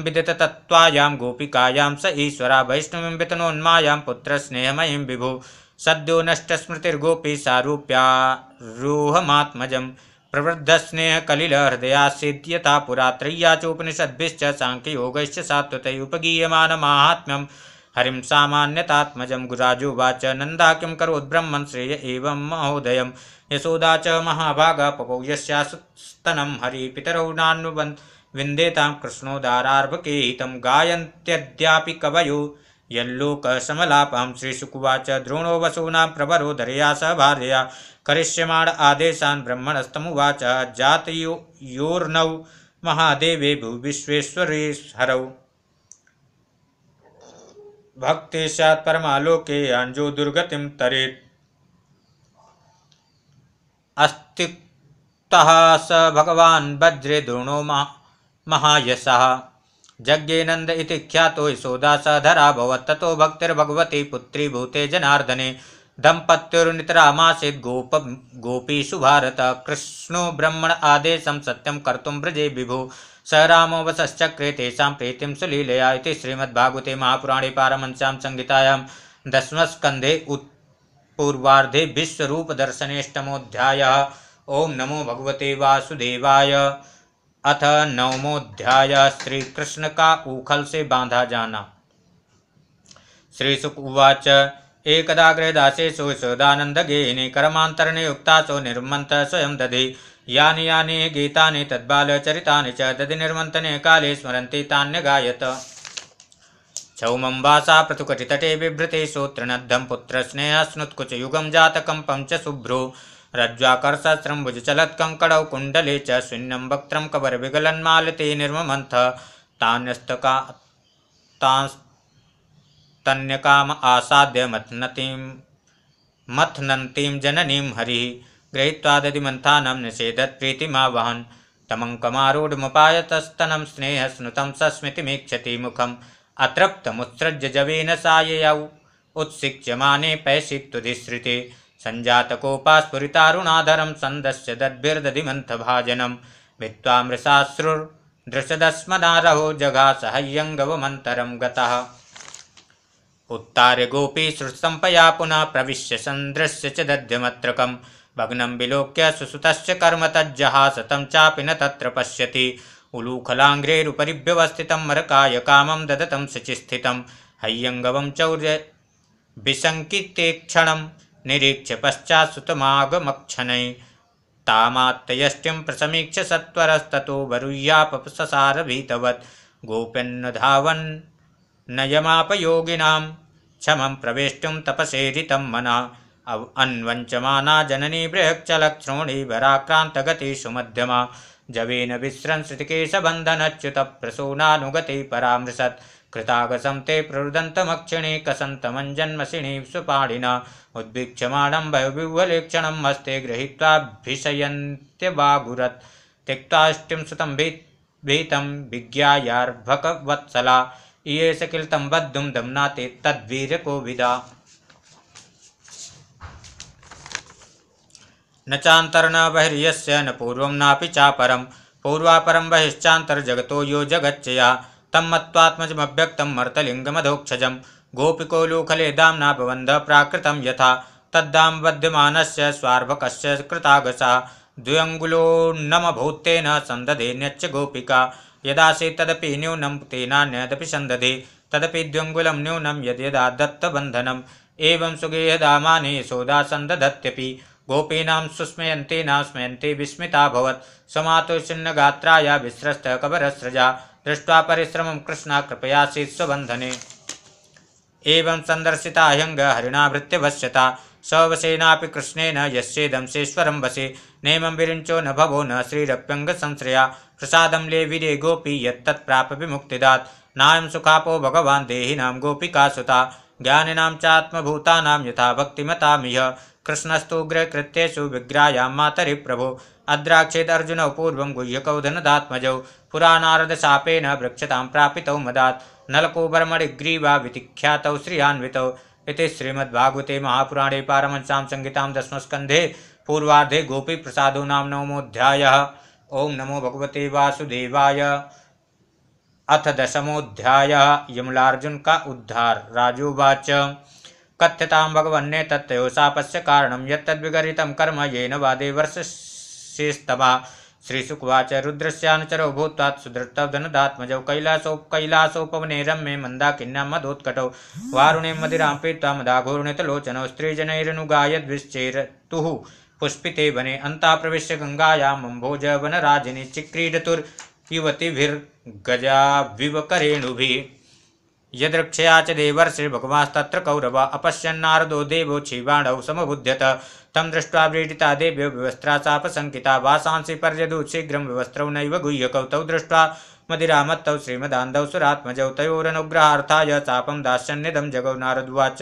विदित तत्वायां गोपिकायां स ईश्वरा वैष्णवीं वितनोन्मायां पुत्रस्नेहमयीं विभु सद्यो कलिल हृदया सिद्ध्यता पुरा त्रय्या चोपनिषद्भिश्च साङ्ख्ययोगैश्च सात्वतैयुपगीयमानमाहात्म्यं हरिं सामान्यतात्मजं गुराजोवाच नन्दा किं करोद्ब्रह्मन् श्रेय एवं महोदय यशोदा च महाभागा पपौ हरि पितरौ नान्वबन्ध विंदेता कृष्णोदारार्भके हितं गायद्या कवयो यल्लोकसमलापां श्रीसुकुवाच द्रोणो वसूना प्रवरो धरिया स भारया करिष्यमाण आदेशान् ब्रह्मणस्तमुवाच जातयो योर्नौ महादेवे भुविश्वेश्वरे हरौ भक्ति स्यात् परमालोके अंजो दुर्गतिं तरे अस्तिक्तः स भगवान् द्रोणो महा महायश जज्ञेनन्द ख्या ख्यातो यशोदा सधराभवत् ततो भक्तिर्भगवती पुत्री भूते जनार्दने दम्पत्युर्नितरामासीत् गोप गोपी सुभारत कृष्णो ब्रह्मण आदेश सत्यम कर्तम व्रजे विभु स रामो वसश्चक्रे तेषां प्रीतिम सुलीलया श्रीमद्भागवते महापुराणे पारमंस्यां संहितायां दशमस्कन्धे उत्पूर्वाधे पूर्वार्धे ओं नमो भगवते वासुदेवाय अथ नवमोध्याय श्री कृष्ण का उखल से बांधा जाना श्री सुकुवाच एकदाग्रे गेहिने कर्मांतरणे उक्ता युक्तासु निर्मंत स्वयं दधि यानि यानि गीतानि तद्बालचरितानि च दधि निर्मन्तने काले स्मरन्ति तान्यगायत चौमम्बासा पृथुकटितटे बिभृते श्रोतृणद्धं पुत्रस्नेहस्नुत्कुचयुगं जातकं पंच शुभ्रो रज्ज्वाकर्षस्रम्बुजचलत्कङ्कणौ कुण्डले च शून्यं वक्त्रं कबरविगलन्मालते निर्ममन्थ तान्यस्तका तांस्तन्यकाम आसाद्य मथ्नतीं मथ्नन्तीं जननीं हरिः गृहीत्वा दधिमन्थानं निषेधत् प्रीतिमावहन् तमङ्कमारूढमुपायतस्तनं स्नेहस्नुतं सस्मितिमीक्षति मुखम् अतृप्तमुत्सृज्य जवेन साययौ उत्सिक्ष्यमाने पैसिक्तुधिसृते सञ्जातकोपास्फुरितारुणाधरं सन्दस्य दद्भिर्दधिमन्थभाजनं भित्त्वा मृषाश्रुर्दृशदस्मदारहो जघासहय्यङ्गवमन्तरं गतः उत्तार्य गोपी श्रुतम्पया पुनः प्रविश्य सन्दृश्य च दध्यमत्रकं भग्नं विलोक्य सुसुतश्च कर्म तज्जहास तं चापि न तत्र पश्यति उलूखलाङ्घ्रेरुपरिभ्यवस्थितं मरकाय कामं ददतं शुचिस्थितं हय्यङ्गवं चौर्य विसङ्कितेक्षणं निरीक्ष्य पश्चात् सुतमागमक्षनै तामात्तयष्टिं प्रसमीक्ष सत्वरस्ततो वरुय्यापससारभीतवत् गोप्यन्न धावन् नयमापयोगिनां क्षमं प्रवेष्टुं तपसेरितं मना मनः अन्वञ्चमाना जननी बृहक्षलक्ष्मणी भराक्रान्तगति सुमध्यमा जवेन विस्रं विस्रंसृतिकेशबन्धनच्युतप्रसूनानुगति परामृशत् कृतागसम ते प्ररुदन्तमक्षिणी कसन्तमञ्जन्मसिणी सुपाणिना उद्भिक्षमाणं भयविह्वलेक्षणं हस्ते गृहीत्वाभिषयन्त्यवागुरत् त्यक्ताष्टिं सुतं भी भीतं विज्ञायार्भकवत्सला इये स किल तं तद्वीर को विदा न चातर न बहिर्यस्य न पूर्व नापि चापरम पूर्वापरम बहिश्चातर जगतो यो जगच्चया तम मत्वात्मजमभ्यक्तं मर्तलिङ्गमधोक्षजं गोपिको लूखले दाम्ना भवन्ध प्राकृतं यथा तद्दाम्बध्यमानस्य स्वार्भकस्य कृतागसा द्व्यङ्गुलोन्नमभूतेन सन्दधेन्यच्च गोपिका यदासि तदपि न्यूनं तेनान्यदपि संदधे तदपि द्व्यङ्गुलं न्यूनं यद्यदा दत्तबन्धनम् एवं सुगेह दामाने सोदा सन्दधत्यपि गोपीनां सुस्मयन्तीनां स्मयन्ती विस्मिताभवत् समातुश्चिन्नगात्राया विस्रस्त कबरस्रजा दृष्ट्वा परिश्रमं कृष्ण कृपयासीत् स्वबंधने एवं संदर्शिता अयंग हरिणा भृत्यभस्यता सवसेनापि कृष्णेन यस्येदंसेश्वरं वसे नेम विरिंचो न भवो न संश्रया प्रसाद ले विरे गोपी यत्तत्प्रापपि मुक्तिदात् नाम सुखापो भगवान् गोपी का सुता चात्मभूतानां यथा भक्तिमतामिह कृष्णस्तु कृत्येषु विग्रायां मातरी प्रभो पूर्व पूर्वं गुह्यकौ धनदात्मजौ शापेन वृक्षता प्रापित मदा नलकोबरमिग्रीवा श्रियान्वितौ श्रीयान्वित श्रीमद्भागवते महापुराणे पारमसा संहितां दशमस्कन्धे पूर्वाधे गोपी नाम नवमोध्याय ओं नमो भगवते वासुदेवाय अथ दशमोध्याय यमलार्जुन का उद्धार राजोवाच कथ्यता भगवन्ने तत्तयो शापस्य कारण यद्विगरी कर्म येन वादे वर्ष श्रीस्तवा श्रीसुकवाच रुद्रस्यानुचरो भूत्वा सुदृष्टौ कैलासो कैलासोपवने रम्ये मन्दाकिन्यां मदोत्कटौ वारुणे मदिरां पीत्वा मदाघूर्णितलोचनौ स्त्रीजनैरनुगायद्भिश्चेरतुः पुष्पिते वने अन्ताप्रविश्य वनराजिनी चिक्रीडतुर्युवतिभिर्गजाभिवकरेणुभिः यदृक्षया च भगवास्तत्र कौरव अपश्यन्नारदो देवो क्षीबाणौ समबुध्यत तं दृष्ट्वा व्रीडिता देव्यो विवस्त्रा चापशङ्किता वासांसि पर्यदु शीघ्रं विवस्त्रौ नैव गुह्यकौ तौ दृष्ट्वा मदिरामत्तौ श्रीमदान्दौ सुरात्मजौ तयोरनुग्रहार्थाय चापं दास्यन्निदं जगौ नारदुवाच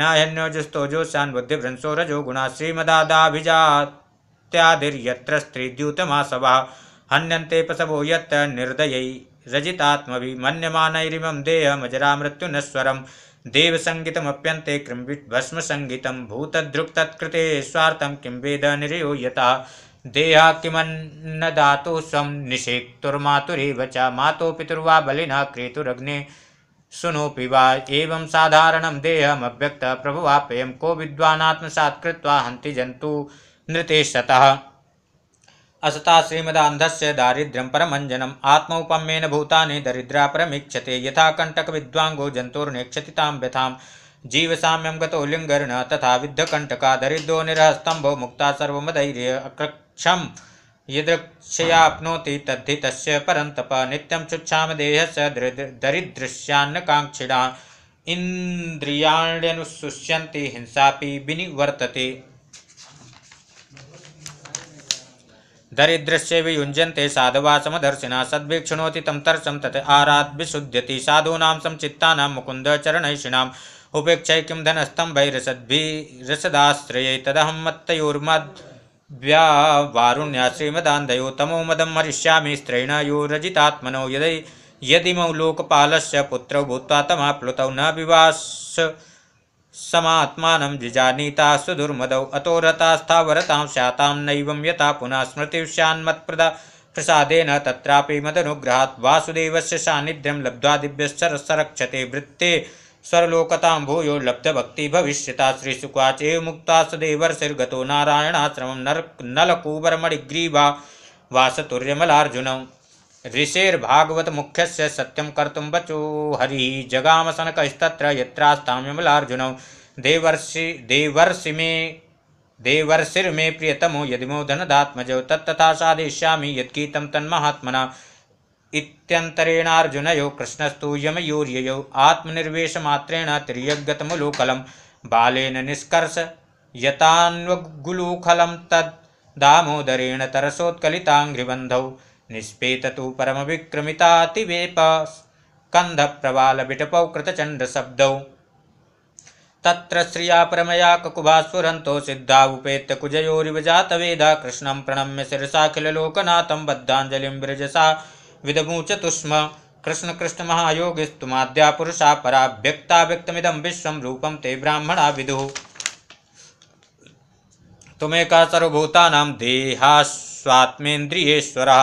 नाहन्योजुस्तो जोस्यान् बुद्धिभ्रंसो रजो गुणा श्रीमदादाभिजात्यादिर्यत्र स्त्रीद्यूतमासवः हन्यन्ते पसवो यत् निर्दयै रजितात्मभिमन्यमानैरिमं देहमजरा मृत्युनस्वरं देवसंगीतमप्यंते भस्म संगीत भूतधृक् तत्कृते स्वार्थं किं वेद निरीयता देहा किमन्नदातु स्व निषेक्तुर्मातुरेव च मातो पितुर्वा बलिना क्रेतुरग्ने सुनोपि वा एवं प्रभुवा पेय को विद्वानात्मसात् हंति जंतु नृते नृतेशतः असता श्रीमदान्धस्य दारिद्र्यं परमञ्जनम् आत्मौपम्येन भूतानि दरिद्रा परमीक्षते यथा कंटक विद्वांगो तां व्यथां जीवसाम्यं गतो लिङ्गर्ण तथा विद्धकंटका दरिद्रो निरहस्तम्भो मुक्ता सर्वमधैर्य अकृक्षं यदृक्षयाप्नोति तद्धि तस्य परन्तप नित्यं चुच्छाम देहस्य दरिद्रस्यान्नकाङ्क्षिणा इन्द्रियाण्यनुसुष्यन्ति हिंसापि विनिवर्तते दरिद्रस्य वियुञ्जन्ते साधवा समदर्शिना सद्भिक्षुणोति तं तर्सं तत् आराद्भिशुद्ध्यति संचिता मुकुंद मुकुन्दचरणैषिणाम् उपेक्षय किं धनस्तम्भैरसद्भिरसदाश्रये तदहं मत्तयोर्मद्व्या वारुण्या श्रीमदान्धयो तमो मदं स्त्रीण यो रजितात्मनो यदि लोकपाल पुत्र भूत तमा प्लुत न विवास सामत्मा जिजानीता सुदुर्मदौ अतो रतास्थावरतां स्यातां नैवं यथा पुनः स्मृतिविषयान्मत्प्रदा प्रसादेन तत्रापि मदनुग्रहात् वासुदेवस्य सान्निध्यं लब्ध्वा दिव्यश्चरसरक्षते वृत्ते स्वरलोकतां भूयो लब्धभक्तिभविष्यता श्रीसुकाच एव मुक्ता सदैवर्षिर्गतो नारायणाश्रमं नर नलकूबरमणिग्रीवा वासतुर्यमलार्जुनौ ऋषेर भागवत मुख्य से ऋषेर्भागवत मुख्यस्य बचो कर्तुं जगाम सनक स्तत्र यत्रास्ता विमलार्जुनौ देवर्षि देवर्षि मे देवर्षिमे मे प्रियतमो यदिमो धनदात्मजौ तत्था साधयिष्यामि यद्गीतं तन्महात्मना इत्यन्तरेणार्जुनयो कृष्णस्तु यम आत्मनिर्वेश यमयूर्ययौ आत्मनिर्वेशमात्रेण तिर्यगतमुलूकलं बालेन निष्कर्ष यतान्वगुलूखलं तद्दामोदरेण तरसोत्कलिताङ्घ्रिबन्धौ निष्पेत तु परमविक्रमितातिवेप स्कन्धप्रवालविटपौ कृतचण्डशब्दौ तत्र श्रिया परमया ककुभास्फुरन्तो सिद्धा उपेत कुजयोरिव वेद कृष्ण प्रणम्य शिरसाखिलोकनाथं बद्धाञ्जलिं विरजसा विदमूचतुष्म परा पुरुषा व्यक्त विश्व रूपम ते ब्राह्मणा विदुः सर्वभूता देहा देहास्वात्मेन्द्रियेश्वरः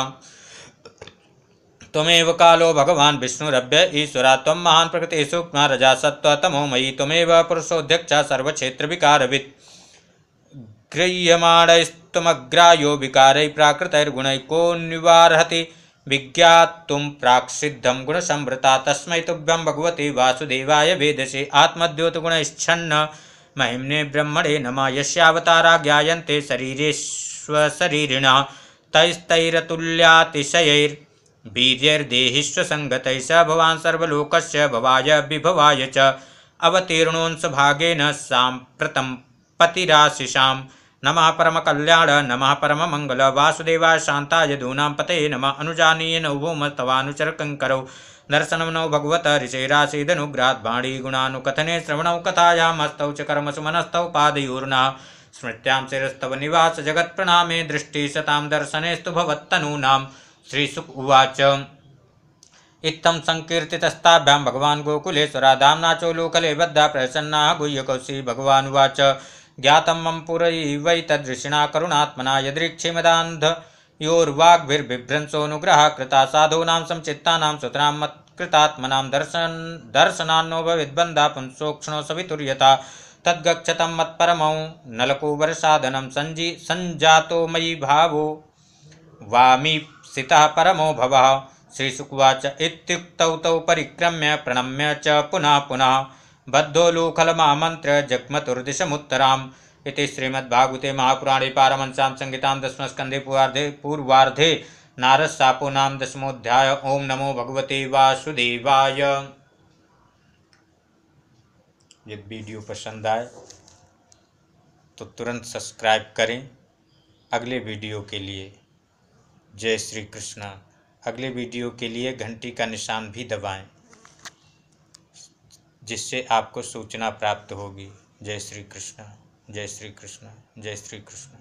तमेव कालो भगवान विष्णुरभ्य ईश्वरा तम महान प्रकृति सूक्ष्म रजा सत्व तमोमयी तमेव पुरुषोध्यक्ष सर्वक्षेत्र विकारवित् गृह्यमाणस्तमग्रायो विकार प्राकृतर्गुण को निवारहति सिद्धम गुण संभृता तस्मै तुभ्यं भगवती वासुदेवाय वेदसे छन्न महिमने ब्रह्मणे यशावता यस्यावतारा शरीर शरीरेष्वशरीरिणः तैस्तैरतुल्यातिशयैर् वीर्यैर्देहिश्च हम्म। संगत स भवान सर्वोक भवाय विभवाय च पतिराशिषा नम परम कल्याण परमकल्याण परम मंगल वासुदेवाय शांताय दूना पते नम अनुजानीय नौ कंकर दर्शनं नौ भगवत ऋषैरासीदनुग्रात् गुणानुकथने श्रवणौ कथायामस्तौ च कर्मसु मनस्तौ पादयूर्ना स्मृत्यां शिस्तव निवास जगत्प्रणामे दृष्टिशतां दर्शनेस्तु भवत्तनूनाम् श्रीसुक उवाच इतम सङ्कीर्तितस्ताभ्यां भगवान गोकुलेश्वरा धाम्नाचो लोकले बद्धा प्रसन्ना भगवान उवाच ज्ञात मम वै तदृषिणा करुणात्मना अनुग्रह कृता साधूना समचित्तानां सुतरा मत्कृतात्मनां दर्शन दर्शनान्नो भविद्बन्धा पुंसोक्ष्णो सवितुर्यथा मत्परम मत्परमौ नलकुवरसाधनं संजी संजा मयि भावो वामी सिता परमो भव श्रीशुकुवाच इत्युक्तौ तौ परिक्रम्य प्रणम्य च पुनः पुनः बद्धोलूखलमामन्त्र जग्मतुर्दिशमुत्तराम् इति श्रीमद्भागवते महापुराणे पारमंसां संहितां दशमस्कन्धे पूर्वार्धे पूर्वार्धे नारदसापूनां दशमोऽध्याय ॐ नमो भगवते वासुदेवाय यदि वीडियो पसंद आए तो तुरंत सब्सक्राइब करें अगले वीडियो के लिए जय श्री कृष्णा अगले वीडियो के लिए घंटी का निशान भी दबाएं जिससे आपको सूचना प्राप्त होगी जय श्री कृष्णा जय श्री कृष्णा जय श्री कृष्णा